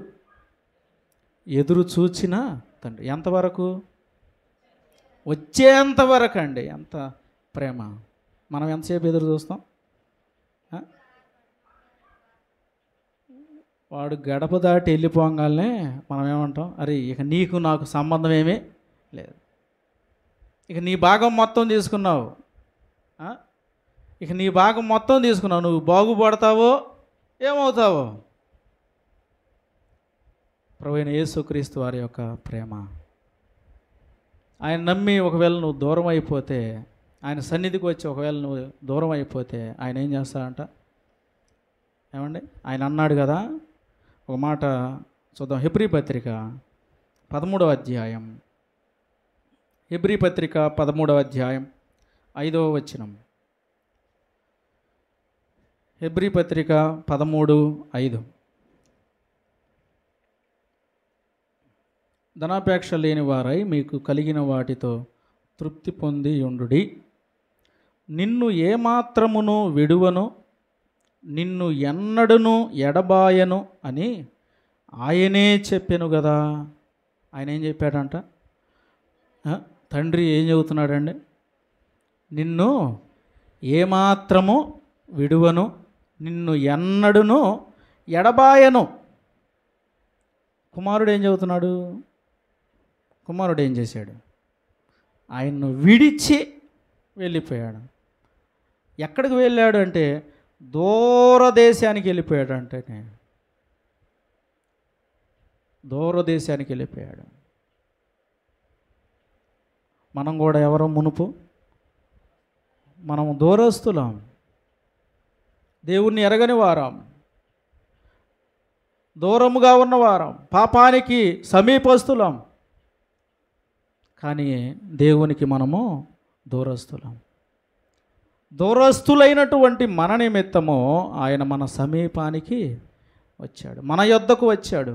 ఎదురు చూచిన తండ్రి ఎంతవరకు వచ్చేంత వరకు అండి ఎంత ప్రేమ మనం ఎంతసేపు ఎదురు చూస్తాం వాడు గడప దాటి వెళ్ళిపోగానే మనం ఏమంటాం అరే ఇక నీకు నాకు సంబంధం ఏమీ లేదు ఇక నీ భాగం మొత్తం తీసుకున్నావు ఇక నీ భాగం మొత్తం తీసుకున్నావు నువ్వు బాగుపడతావో ఏమవుతావో ప్రవీణ యేసుక్రీస్తు వారి యొక్క ప్రేమ ఆయన నమ్మి ఒకవేళ నువ్వు దూరం అయిపోతే ఆయన సన్నిధికి వచ్చి ఒకవేళ నువ్వు దూరం అయిపోతే ఆయన ఏం చేస్తాడంట ఏమండి ఆయన అన్నాడు కదా ఒక మాట చూద్దాం హెబ్రి పత్రిక పదమూడవ అధ్యాయం హెబ్రి పత్రిక పదమూడవ అధ్యాయం ఐదవ వచనం హెబ్రి పత్రిక పదమూడు ఐదు ధనాపేక్ష లేని వారై మీకు కలిగిన వాటితో తృప్తి పొంది ఉండు నిన్ను ఏమాత్రమును విడువను నిన్ను ఎన్నడను ఎడబాయను అని ఆయనే చెప్పాను కదా ఆయన ఏం చెప్పాడంట తండ్రి ఏం చెబుతున్నాడండి నిన్ను ఏమాత్రము విడువను నిన్ను ఎన్నడను ఎడబాయను కుమారుడు ఏం చెబుతున్నాడు కుమారుడు ఏం చేశాడు ఆయన్ను విడిచి వెళ్ళిపోయాడు ఎక్కడికి వెళ్ళాడు అంటే దూరదేశానికి వెళ్ళిపోయాడు అంటేనే దూరదేశానికి వెళ్ళిపోయాడు మనం కూడా ఎవరో మునుపు మనం దూరస్తులం దేవుణ్ణి ఎరగని వారం దూరముగా ఉన్నవారం పాపానికి సమీపస్తులం కానీ దేవునికి మనము దూరస్తులం దూరస్తులైనటువంటి మన నిమిత్తము ఆయన మన సమీపానికి వచ్చాడు మన యొద్దకు వచ్చాడు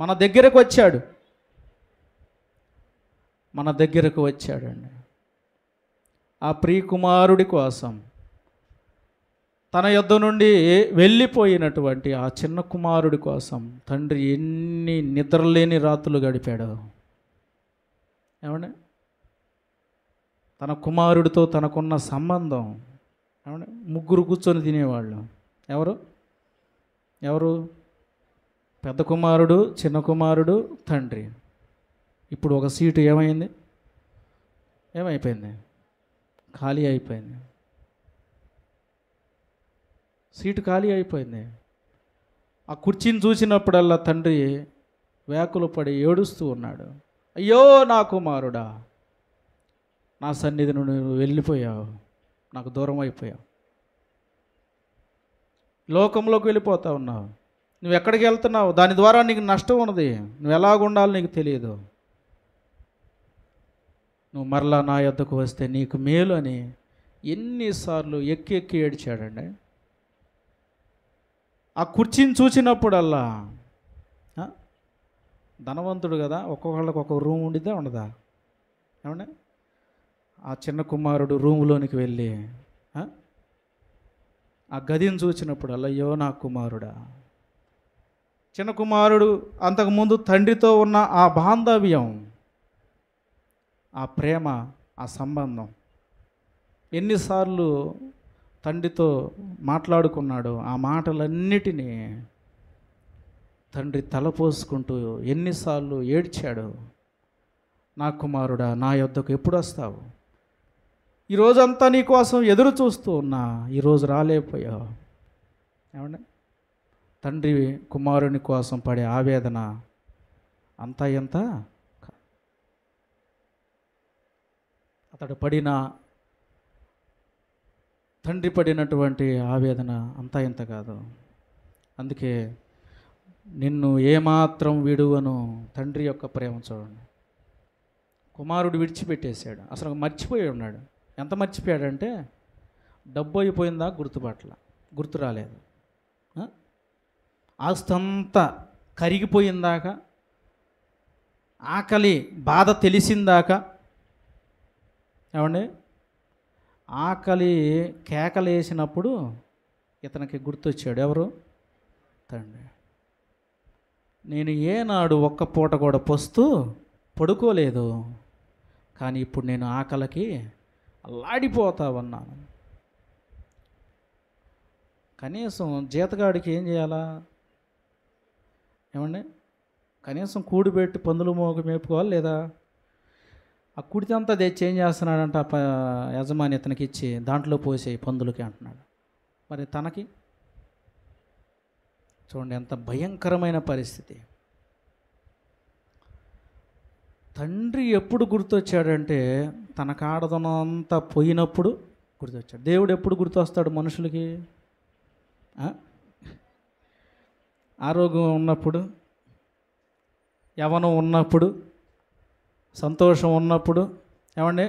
మన దగ్గరకు వచ్చాడు మన దగ్గరకు వచ్చాడండి ఆ ప్రియకుమారుడి కోసం తన యొద్ద నుండి వెళ్ళిపోయినటువంటి ఆ చిన్న కుమారుడి కోసం తండ్రి ఎన్ని నిద్రలేని రాత్రులు గడిపాడు ఏమండి తన కుమారుడితో తనకున్న సంబంధం ముగ్గురు కూర్చొని తినేవాళ్ళు ఎవరు ఎవరు పెద్ద కుమారుడు చిన్న కుమారుడు తండ్రి ఇప్పుడు ఒక సీటు ఏమైంది ఏమైపోయింది ఖాళీ అయిపోయింది సీటు ఖాళీ అయిపోయింది ఆ కుర్చీని చూసినప్పుడల్లా తండ్రి వేకులు పడి ఏడుస్తూ ఉన్నాడు అయ్యో నా కుమారుడా నా సన్నిధి నుండి నువ్వు వెళ్ళిపోయావు నాకు దూరం అయిపోయావు లోకంలోకి వెళ్ళిపోతా ఉన్నావు నువ్వు ఎక్కడికి వెళ్తున్నావు దాని ద్వారా నీకు నష్టం ఉన్నది నువ్వు ఎలాగుండాలో నీకు తెలియదు నువ్వు మరలా నా యొద్దకు వస్తే నీకు మేలు అని ఎన్నిసార్లు ఎక్కి ఎక్కి ఏడిచాడండి ఆ కుర్చీని చూసినప్పుడల్లా ధనవంతుడు కదా ఒక్కొక్కళ్ళకి ఒక రూమ్ ఉండిద్దా ఉండదా ఏమండి ఆ చిన్న కుమారుడు రూమ్లోనికి వెళ్ళి ఆ గదిని చూసినప్పుడు అల్లయ్యో నా కుమారుడా చిన్న కుమారుడు అంతకుముందు తండ్రితో ఉన్న ఆ బాంధవ్యం ఆ ప్రేమ ఆ సంబంధం ఎన్నిసార్లు తండ్రితో మాట్లాడుకున్నాడు ఆ మాటలన్నిటినీ తండ్రి తలపోసుకుంటూ ఎన్నిసార్లు ఏడ్చాడు నా కుమారుడా నా యొద్దకు ఎప్పుడు వస్తావు ఈ రోజంతా నీ కోసం ఎదురు చూస్తూ ఉన్నా ఈరోజు రాలేకపోయా ఏమండి తండ్రి కుమారుని కోసం పడే ఆవేదన అంతా ఎంత అతడు పడిన తండ్రి పడినటువంటి ఆవేదన అంతా ఇంత కాదు అందుకే నిన్ను ఏమాత్రం విడువను తండ్రి యొక్క ప్రేమ చూడండి కుమారుడు విడిచిపెట్టేశాడు అసలు మర్చిపోయి ఉన్నాడు ఎంత మర్చిపోయాడంటే డబ్బు అయిపోయిందా గుర్తుపట్ల గుర్తు రాలేదు అంతా కరిగిపోయిందాక ఆకలి బాధ తెలిసిందాక ఏమండి ఆకలి కేకలేసినప్పుడు ఇతనికి గుర్తొచ్చాడు ఎవరు తండ్రి నేను ఏనాడు ఒక్క పూట కూడా పొస్తూ పడుకోలేదు కానీ ఇప్పుడు నేను ఆకలికి అల్లాడిపోతా కనీసం జీతగాడికి ఏం చేయాలా ఏమండి కనీసం కూడిపెట్టి పందులు మోగ మేపుకోవాలి లేదా ఆ కుడితంతా తెచ్చి ఏం చేస్తున్నాడంట యజమాని ఇతనికి ఇచ్చి దాంట్లో పోసే పందులకి అంటున్నాడు మరి తనకి చూడండి ఎంత భయంకరమైన పరిస్థితి తండ్రి ఎప్పుడు గుర్తొచ్చాడంటే తన కాడదనంతా పోయినప్పుడు గుర్తొచ్చాడు దేవుడు ఎప్పుడు గుర్తొస్తాడు మనుషులకి ఆరోగ్యం ఉన్నప్పుడు యవనం ఉన్నప్పుడు సంతోషం ఉన్నప్పుడు ఏమండి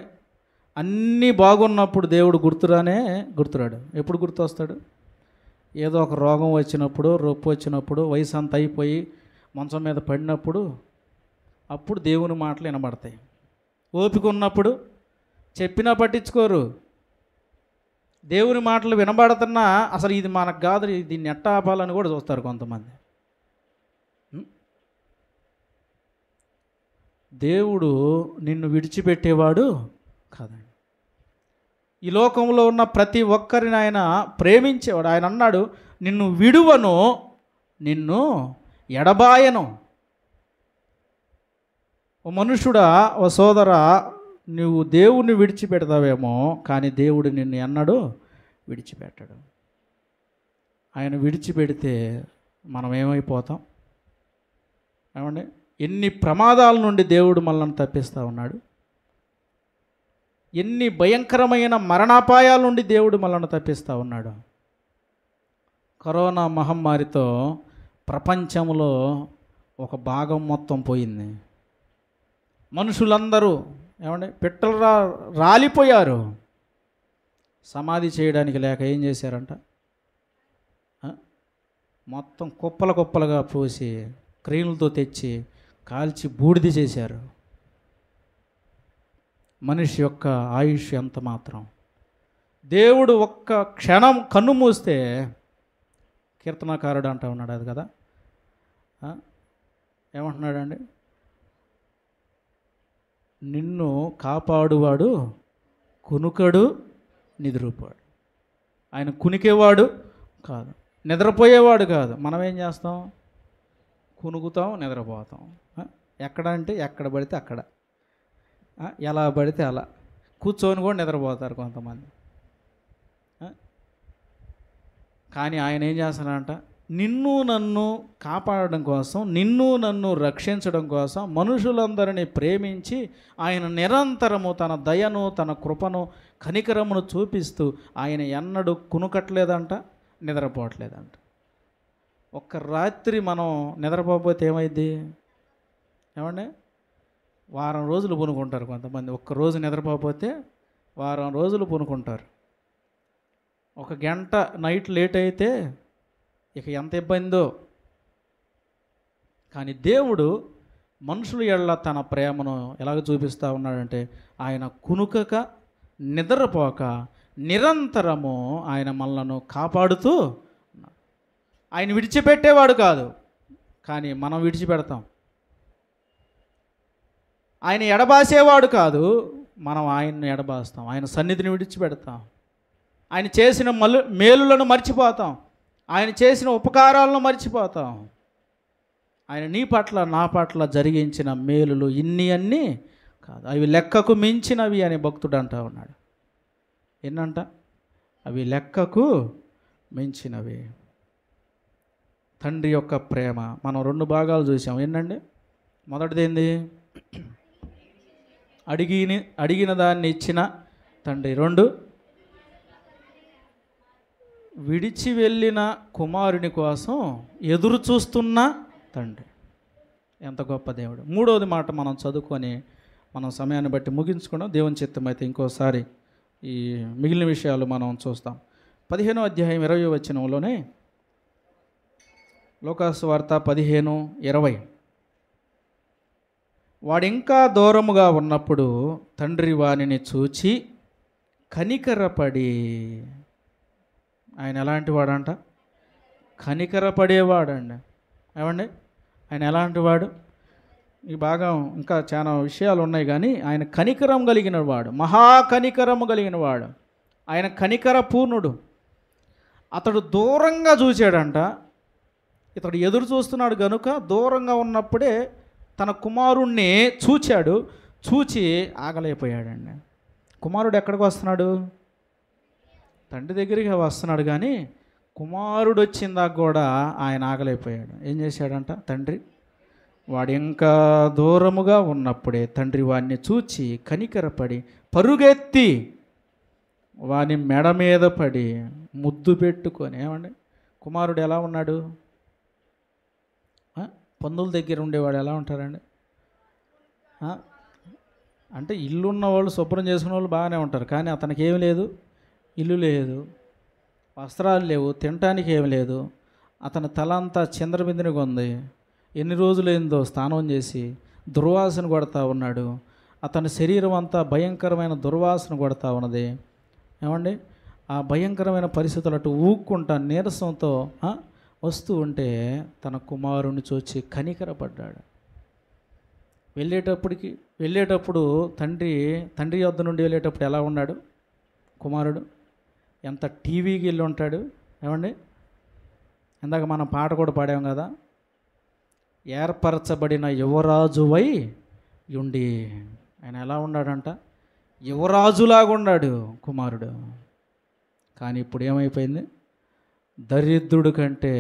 అన్నీ బాగున్నప్పుడు దేవుడు గుర్తురానే గుర్తురాడు ఎప్పుడు గుర్తొస్తాడు ఏదో ఒక రోగం వచ్చినప్పుడు రొప్పు వచ్చినప్పుడు వయసు అంత అయిపోయి మంచం మీద పడినప్పుడు అప్పుడు దేవుని మాటలు వినబడతాయి ఓపిక ఉన్నప్పుడు చెప్పినా పట్టించుకోరు దేవుని మాటలు వినబడుతున్నా అసలు ఇది మనకు కాదు దీన్ని ఎట్ట ఆపాలని కూడా చూస్తారు కొంతమంది దేవుడు నిన్ను విడిచిపెట్టేవాడు కాదండి ఈ లోకంలో ఉన్న ప్రతి ఒక్కరిని ఆయన ప్రేమించేవాడు ఆయన అన్నాడు నిన్ను విడువను నిన్ను ఎడబాయను ఓ మనుషుడా ఓ సోదర నువ్వు దేవుణ్ణి విడిచిపెడతావేమో కానీ దేవుడు నిన్ను ఎన్నడూ విడిచిపెట్టడు ఆయన విడిచిపెడితే మనం ఏమైపోతాం ఏమండి ఎన్ని ప్రమాదాల నుండి దేవుడు మనల్ని తప్పిస్తూ ఉన్నాడు ఎన్ని భయంకరమైన మరణాపాయాల నుండి దేవుడు మనల్ని తప్పిస్తూ ఉన్నాడు కరోనా మహమ్మారితో ప్రపంచంలో ఒక భాగం మొత్తం పోయింది మనుషులందరూ ఏమండి పిట్టలు రా రాలిపోయారు సమాధి చేయడానికి లేక ఏం చేశారంట మొత్తం కుప్పల కుప్పలుగా పోసి క్రీములతో తెచ్చి కాల్చి బూడిద చేశారు మనిషి యొక్క ఆయుష్ ఎంత మాత్రం దేవుడు ఒక్క క్షణం కన్ను మూస్తే కీర్తనకారుడు అంటూ ఉన్నాడు అది కదా ఏమంటున్నాడండి నిన్ను కాపాడువాడు కొనుకడు నిద్రపోడు ఆయన కునికేవాడు కాదు నిద్రపోయేవాడు కాదు మనం ఏం చేస్తాం కునుకుతాం నిద్రపోతాం ఎక్కడ అంటే ఎక్కడ పడితే అక్కడ ఎలా పడితే అలా కూర్చొని కూడా నిద్రపోతారు కొంతమంది కానీ ఆయన ఏం చేస్తాడంట నిన్ను నన్ను కాపాడడం కోసం నిన్ను నన్ను రక్షించడం కోసం మనుషులందరినీ ప్రేమించి ఆయన నిరంతరము తన దయను తన కృపను కనికరమును చూపిస్తూ ఆయన ఎన్నడూ కునుకట్లేదంట నిద్రపోవట్లేదంట ఒక్క రాత్రి మనం నిద్రపోకపోతే ఏమైంది ఏమండి వారం రోజులు పునుకుంటారు కొంతమంది ఒక్క రోజు నిద్రపోకపోతే వారం రోజులు పునుకుంటారు ఒక గంట నైట్ లేట్ అయితే ఇక ఎంత ఇబ్బందో కానీ దేవుడు మనుషుల ఎళ్ళ తన ప్రేమను ఎలాగ చూపిస్తూ ఉన్నాడంటే ఆయన కునుకక నిద్రపోక నిరంతరము ఆయన మనలను కాపాడుతూ ఆయన విడిచిపెట్టేవాడు కాదు కానీ మనం విడిచిపెడతాం ఆయన ఎడబాసేవాడు కాదు మనం ఆయన్ని ఎడబాస్తాం ఆయన సన్నిధిని విడిచిపెడతాం ఆయన చేసిన మలు మేలులను మర్చిపోతాం ఆయన చేసిన ఉపకారాలను మర్చిపోతాం ఆయన నీ పట్ల నా పట్ల జరిగించిన మేలులు ఇన్ని అన్నీ కాదు అవి లెక్కకు మించినవి అని భక్తుడు అంటా ఉన్నాడు ఏంటంట అవి లెక్కకు మించినవి తండ్రి యొక్క ప్రేమ మనం రెండు భాగాలు చూసాం ఏంటండి మొదటిది ఏంది అడిగిన అడిగిన దాన్ని ఇచ్చిన తండ్రి రెండు విడిచి వెళ్ళిన కుమారుని కోసం ఎదురు చూస్తున్న తండ్రి ఎంత గొప్ప దేవుడు మూడవది మాట మనం చదువుకొని మనం సమయాన్ని బట్టి ముగించుకున్నాం దేవుని చిత్తం అయితే ఇంకోసారి ఈ మిగిలిన విషయాలు మనం చూస్తాం పదిహేనో అధ్యాయం ఇరవై వచ్చినంలోనే లోకాసు వార్త పదిహేను ఇరవై వాడింకా దూరముగా ఉన్నప్పుడు తండ్రి వాణిని చూచి కనికరపడి ఆయన ఎలాంటి వాడంట కనికరపడేవాడండి ఏమండి ఆయన ఎలాంటి వాడు ఈ భాగం ఇంకా చాలా విషయాలు ఉన్నాయి కానీ ఆయన కనికరం కలిగిన వాడు మహాకనికరము కలిగిన వాడు ఆయన కనికర పూర్ణుడు అతడు దూరంగా చూశాడంట ఇతడు ఎదురు చూస్తున్నాడు కనుక దూరంగా ఉన్నప్పుడే తన కుమారుణ్ణి చూచాడు చూచి ఆగలేకపోయాడండి కుమారుడు ఎక్కడికి వస్తున్నాడు తండ్రి దగ్గరికి వస్తున్నాడు కానీ కుమారుడు వచ్చిందాక కూడా ఆయన ఆగలేకపోయాడు ఏం చేశాడంట తండ్రి వాడు ఇంకా దూరముగా ఉన్నప్పుడే తండ్రి వాడిని చూచి కనికరపడి పరుగెత్తి వాని మెడ మీద పడి ముద్దు పెట్టుకొని ఏమండి కుమారుడు ఎలా ఉన్నాడు పందుల దగ్గర ఉండేవాడు ఎలా ఉంటారండి అంటే ఇల్లున్న వాళ్ళు శుభ్రం చేసుకునే వాళ్ళు బాగానే ఉంటారు కానీ అతనికి ఏమి లేదు ఇల్లు లేదు వస్త్రాలు లేవు తినటానికి ఏమి లేదు అతని తల అంతా చంద్రబిందునిగా ఉంది ఎన్ని రోజులైందో స్నానం చేసి దుర్వాసన కొడతా ఉన్నాడు అతని శరీరం అంతా భయంకరమైన దుర్వాసన కొడతా ఉన్నది ఏమండి ఆ భయంకరమైన పరిస్థితులు అటు ఊక్కుంటా నీరసంతో వస్తూ ఉంటే తన కుమారుని చూచి కనికరపడ్డాడు వెళ్ళేటప్పటికి వెళ్ళేటప్పుడు తండ్రి తండ్రి వద్ద నుండి వెళ్ళేటప్పుడు ఎలా ఉన్నాడు కుమారుడు ఎంత టీవీకి వెళ్ళి ఉంటాడు ఏమండి ఇందాక మనం పాట కూడా పాడాం కదా ఏర్పరచబడిన యువరాజువై ఉండి ఆయన ఎలా ఉన్నాడంట యువరాజులాగా ఉన్నాడు కుమారుడు కానీ ఇప్పుడు ఏమైపోయింది దరిద్రుడు కంటే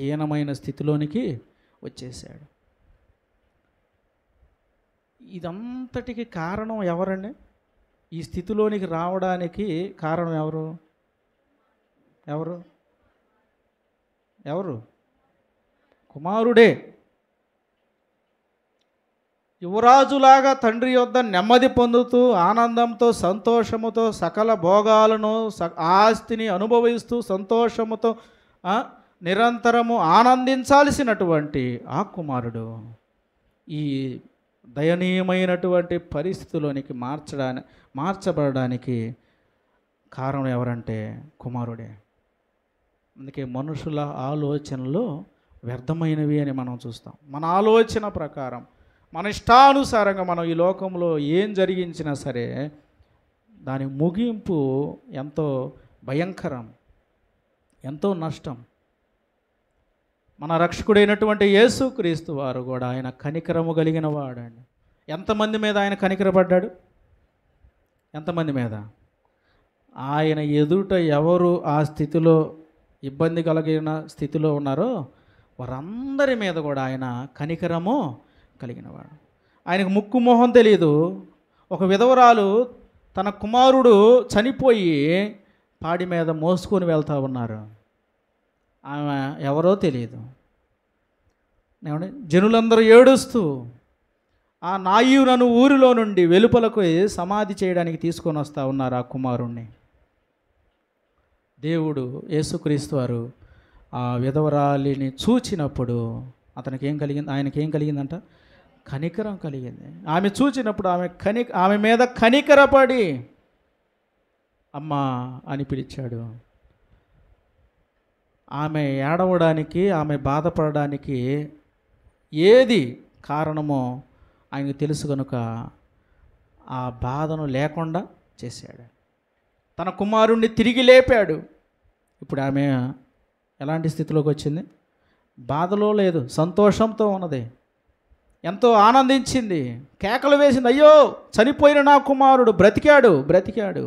హీనమైన స్థితిలోనికి వచ్చేసాడు ఇదంతటికి కారణం ఎవరండి ఈ స్థితిలోనికి రావడానికి కారణం ఎవరు ఎవరు ఎవరు కుమారుడే యువరాజులాగా తండ్రి యొద్ నెమ్మది పొందుతూ ఆనందంతో సంతోషముతో సకల భోగాలను ఆస్తిని అనుభవిస్తూ సంతోషముతో నిరంతరము ఆనందించాల్సినటువంటి ఆ కుమారుడు ఈ దయనీయమైనటువంటి పరిస్థితిలోనికి మార్చడానికి మార్చబడడానికి కారణం ఎవరంటే కుమారుడే అందుకే మనుషుల ఆలోచనలు వ్యర్థమైనవి అని మనం చూస్తాం మన ఆలోచన ప్రకారం మన ఇష్టానుసారంగా మనం ఈ లోకంలో ఏం జరిగించినా సరే దాని ముగింపు ఎంతో భయంకరం ఎంతో నష్టం మన రక్షకుడైనటువంటి యేసుక్రీస్తు వారు కూడా ఆయన కనికరము కలిగిన వాడండి ఎంతమంది మీద ఆయన కనికరపడ్డాడు ఎంతమంది మీద ఆయన ఎదుట ఎవరు ఆ స్థితిలో ఇబ్బంది కలిగిన స్థితిలో ఉన్నారో వారందరి మీద కూడా ఆయన కనికరము కలిగినవాడు ఆయనకు ముక్కు మోహం తెలియదు ఒక విధవరాలు తన కుమారుడు చనిపోయి పాడి మీద మోసుకొని వెళ్తూ ఉన్నారు ఆమె ఎవరో తెలియదు జనులందరూ ఏడుస్తూ ఆ నన్ను ఊరిలో నుండి వెలుపలకు సమాధి చేయడానికి తీసుకొని వస్తూ ఉన్నారు ఆ కుమారుణ్ణి దేవుడు యేసుక్రీస్తు వారు ఆ విధవరాలిని చూచినప్పుడు అతనికి ఏం కలిగింది ఆయనకి ఏం కలిగిందంట కనికరం కలిగింది ఆమె చూచినప్పుడు ఆమె కని ఆమె మీద కనికరపడి అమ్మ అని పిలిచాడు ఆమె ఏడవడానికి ఆమె బాధపడడానికి ఏది కారణమో ఆయనకు తెలుసు కనుక ఆ బాధను లేకుండా చేశాడు తన కుమారుణ్ణి తిరిగి లేపాడు ఇప్పుడు ఆమె ఎలాంటి స్థితిలోకి వచ్చింది బాధలో లేదు సంతోషంతో ఉన్నది ఎంతో ఆనందించింది కేకలు వేసింది అయ్యో చనిపోయిన నా కుమారుడు బ్రతికాడు బ్రతికాడు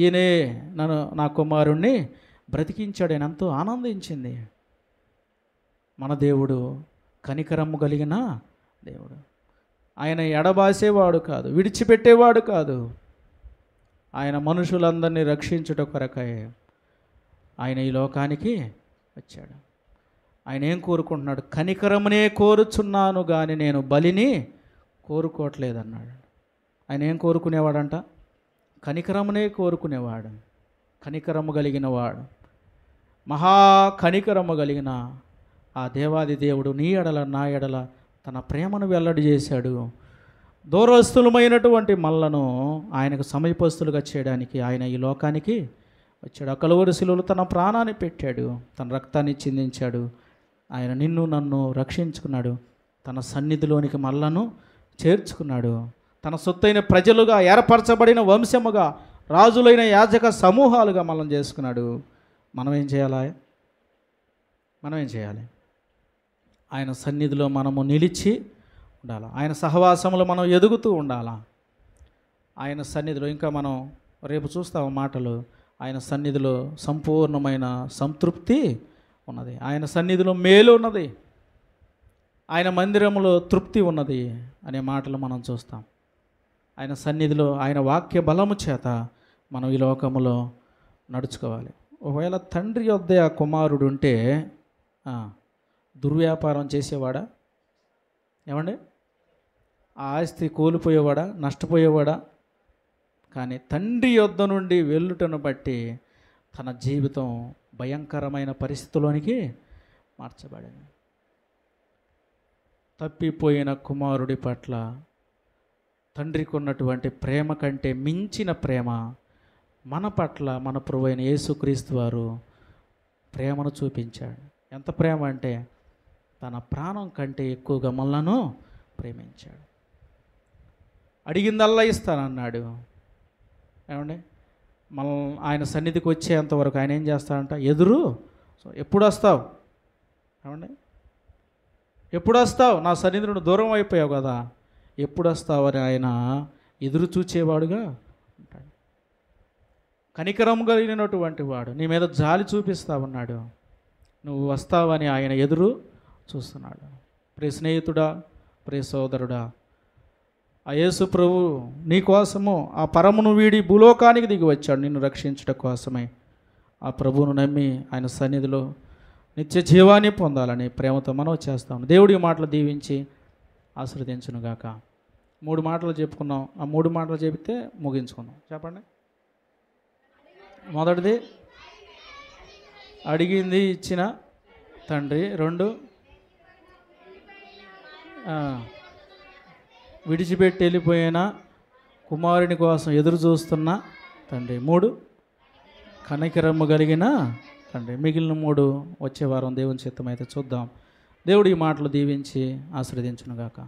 ఈయనే నన్ను నా కుమారుణ్ణి బ్రతికించాడు అని ఎంతో ఆనందించింది మన దేవుడు కనికరము కలిగిన దేవుడు ఆయన ఎడబాసేవాడు కాదు విడిచిపెట్టేవాడు కాదు ఆయన మనుషులందరినీ రక్షించుట కొరకే ఆయన ఈ లోకానికి వచ్చాడు ఆయన ఏం కోరుకుంటున్నాడు కనికరమునే కోరుచున్నాను కానీ నేను బలిని కోరుకోవట్లేదన్నాడు ఆయన ఏం కోరుకునేవాడంట కనికరమునే కోరుకునేవాడు కనికరము కలిగిన వాడు మహా కనికరము కలిగిన ఆ దేవాది దేవుడు నీ ఎడల నా ఎడల తన ప్రేమను వెల్లడి చేశాడు దూరస్తులమైనటువంటి మనలను ఆయనకు సమీపస్తులుగా చేయడానికి ఆయన ఈ లోకానికి వచ్చాడు ఆ శిలువులు తన ప్రాణాన్ని పెట్టాడు తన రక్తాన్ని చిందించాడు ఆయన నిన్ను నన్ను రక్షించుకున్నాడు తన సన్నిధిలోనికి మళ్ళను చేర్చుకున్నాడు తన సొత్తైన ప్రజలుగా ఏర్పరచబడిన వంశముగా రాజులైన యాజక సమూహాలుగా మనం చేసుకున్నాడు మనం ఏం చేయాలా మనం ఏం చేయాలి ఆయన సన్నిధిలో మనము నిలిచి ఉండాలా ఆయన సహవాసంలో మనం ఎదుగుతూ ఉండాలా ఆయన సన్నిధిలో ఇంకా మనం రేపు చూస్తాం మాటలు ఆయన సన్నిధిలో సంపూర్ణమైన సంతృప్తి ఉన్నది ఆయన సన్నిధిలో మేలు ఉన్నది ఆయన మందిరంలో తృప్తి ఉన్నది అనే మాటలు మనం చూస్తాం ఆయన సన్నిధిలో ఆయన వాక్య బలము చేత మనం ఈ లోకములో నడుచుకోవాలి ఒకవేళ తండ్రి యొద్ద ఆ కుమారుడు ఉంటే దుర్వ్యాపారం చేసేవాడా ఏమండి ఆస్తి కోల్పోయేవాడా నష్టపోయేవాడా కానీ తండ్రి యొద్ నుండి వెల్లుటను బట్టి తన జీవితం భయంకరమైన పరిస్థితుల్లోనికి మార్చబడింది తప్పిపోయిన కుమారుడి పట్ల తండ్రికి ఉన్నటువంటి ప్రేమ కంటే మించిన ప్రేమ మన పట్ల మన ప్రభువైన యేసుక్రీస్తు వారు ప్రేమను చూపించాడు ఎంత ప్రేమ అంటే తన ప్రాణం కంటే ఎక్కువగా మనలను ప్రేమించాడు అడిగిందల్లా ఇస్తానన్నాడు ఏమండి మన ఆయన సన్నిధికి వచ్చేంతవరకు ఆయన ఏం చేస్తాడంట ఎదురు సో ఎప్పుడు వస్తావు ఏమండి ఎప్పుడు వస్తావు నా సన్నిధి నుండి దూరం అయిపోయావు కదా ఎప్పుడు వస్తావు అని ఆయన ఎదురు చూచేవాడుగా ఉంటాడు కనికరం కలిగినటువంటి వాడు నీ మీద జాలి చూపిస్తా ఉన్నాడు నువ్వు వస్తావని ఆయన ఎదురు చూస్తున్నాడు ప్రే స్నేహితుడా ప్రే సోదరుడా ఆ యేసు ప్రభు నీ కోసము ఆ పరమును వీడి భూలోకానికి దిగి వచ్చాడు నిన్ను రక్షించడం కోసమే ఆ ప్రభువును నమ్మి ఆయన సన్నిధిలో నిత్య జీవాన్ని పొందాలని ప్రేమతో మనం చేస్తాం దేవుడి మాటలు దీవించి ఆశ్రదించునుగాక మూడు మాటలు చెప్పుకున్నాం ఆ మూడు మాటలు చెబితే ముగించుకుందాం చెప్పండి మొదటిది అడిగింది ఇచ్చిన తండ్రి రెండు విడిచిపెట్టి వెళ్ళిపోయిన కుమారుని కోసం ఎదురు చూస్తున్న తండ్రి మూడు కనకిరమ్మ కలిగిన తండ్రి మిగిలిన మూడు వచ్చే వారం దేవుని చిత్తమైతే చూద్దాం దేవుడి ఈ మాటలు దీవించి ఆశ్రదించునుగాక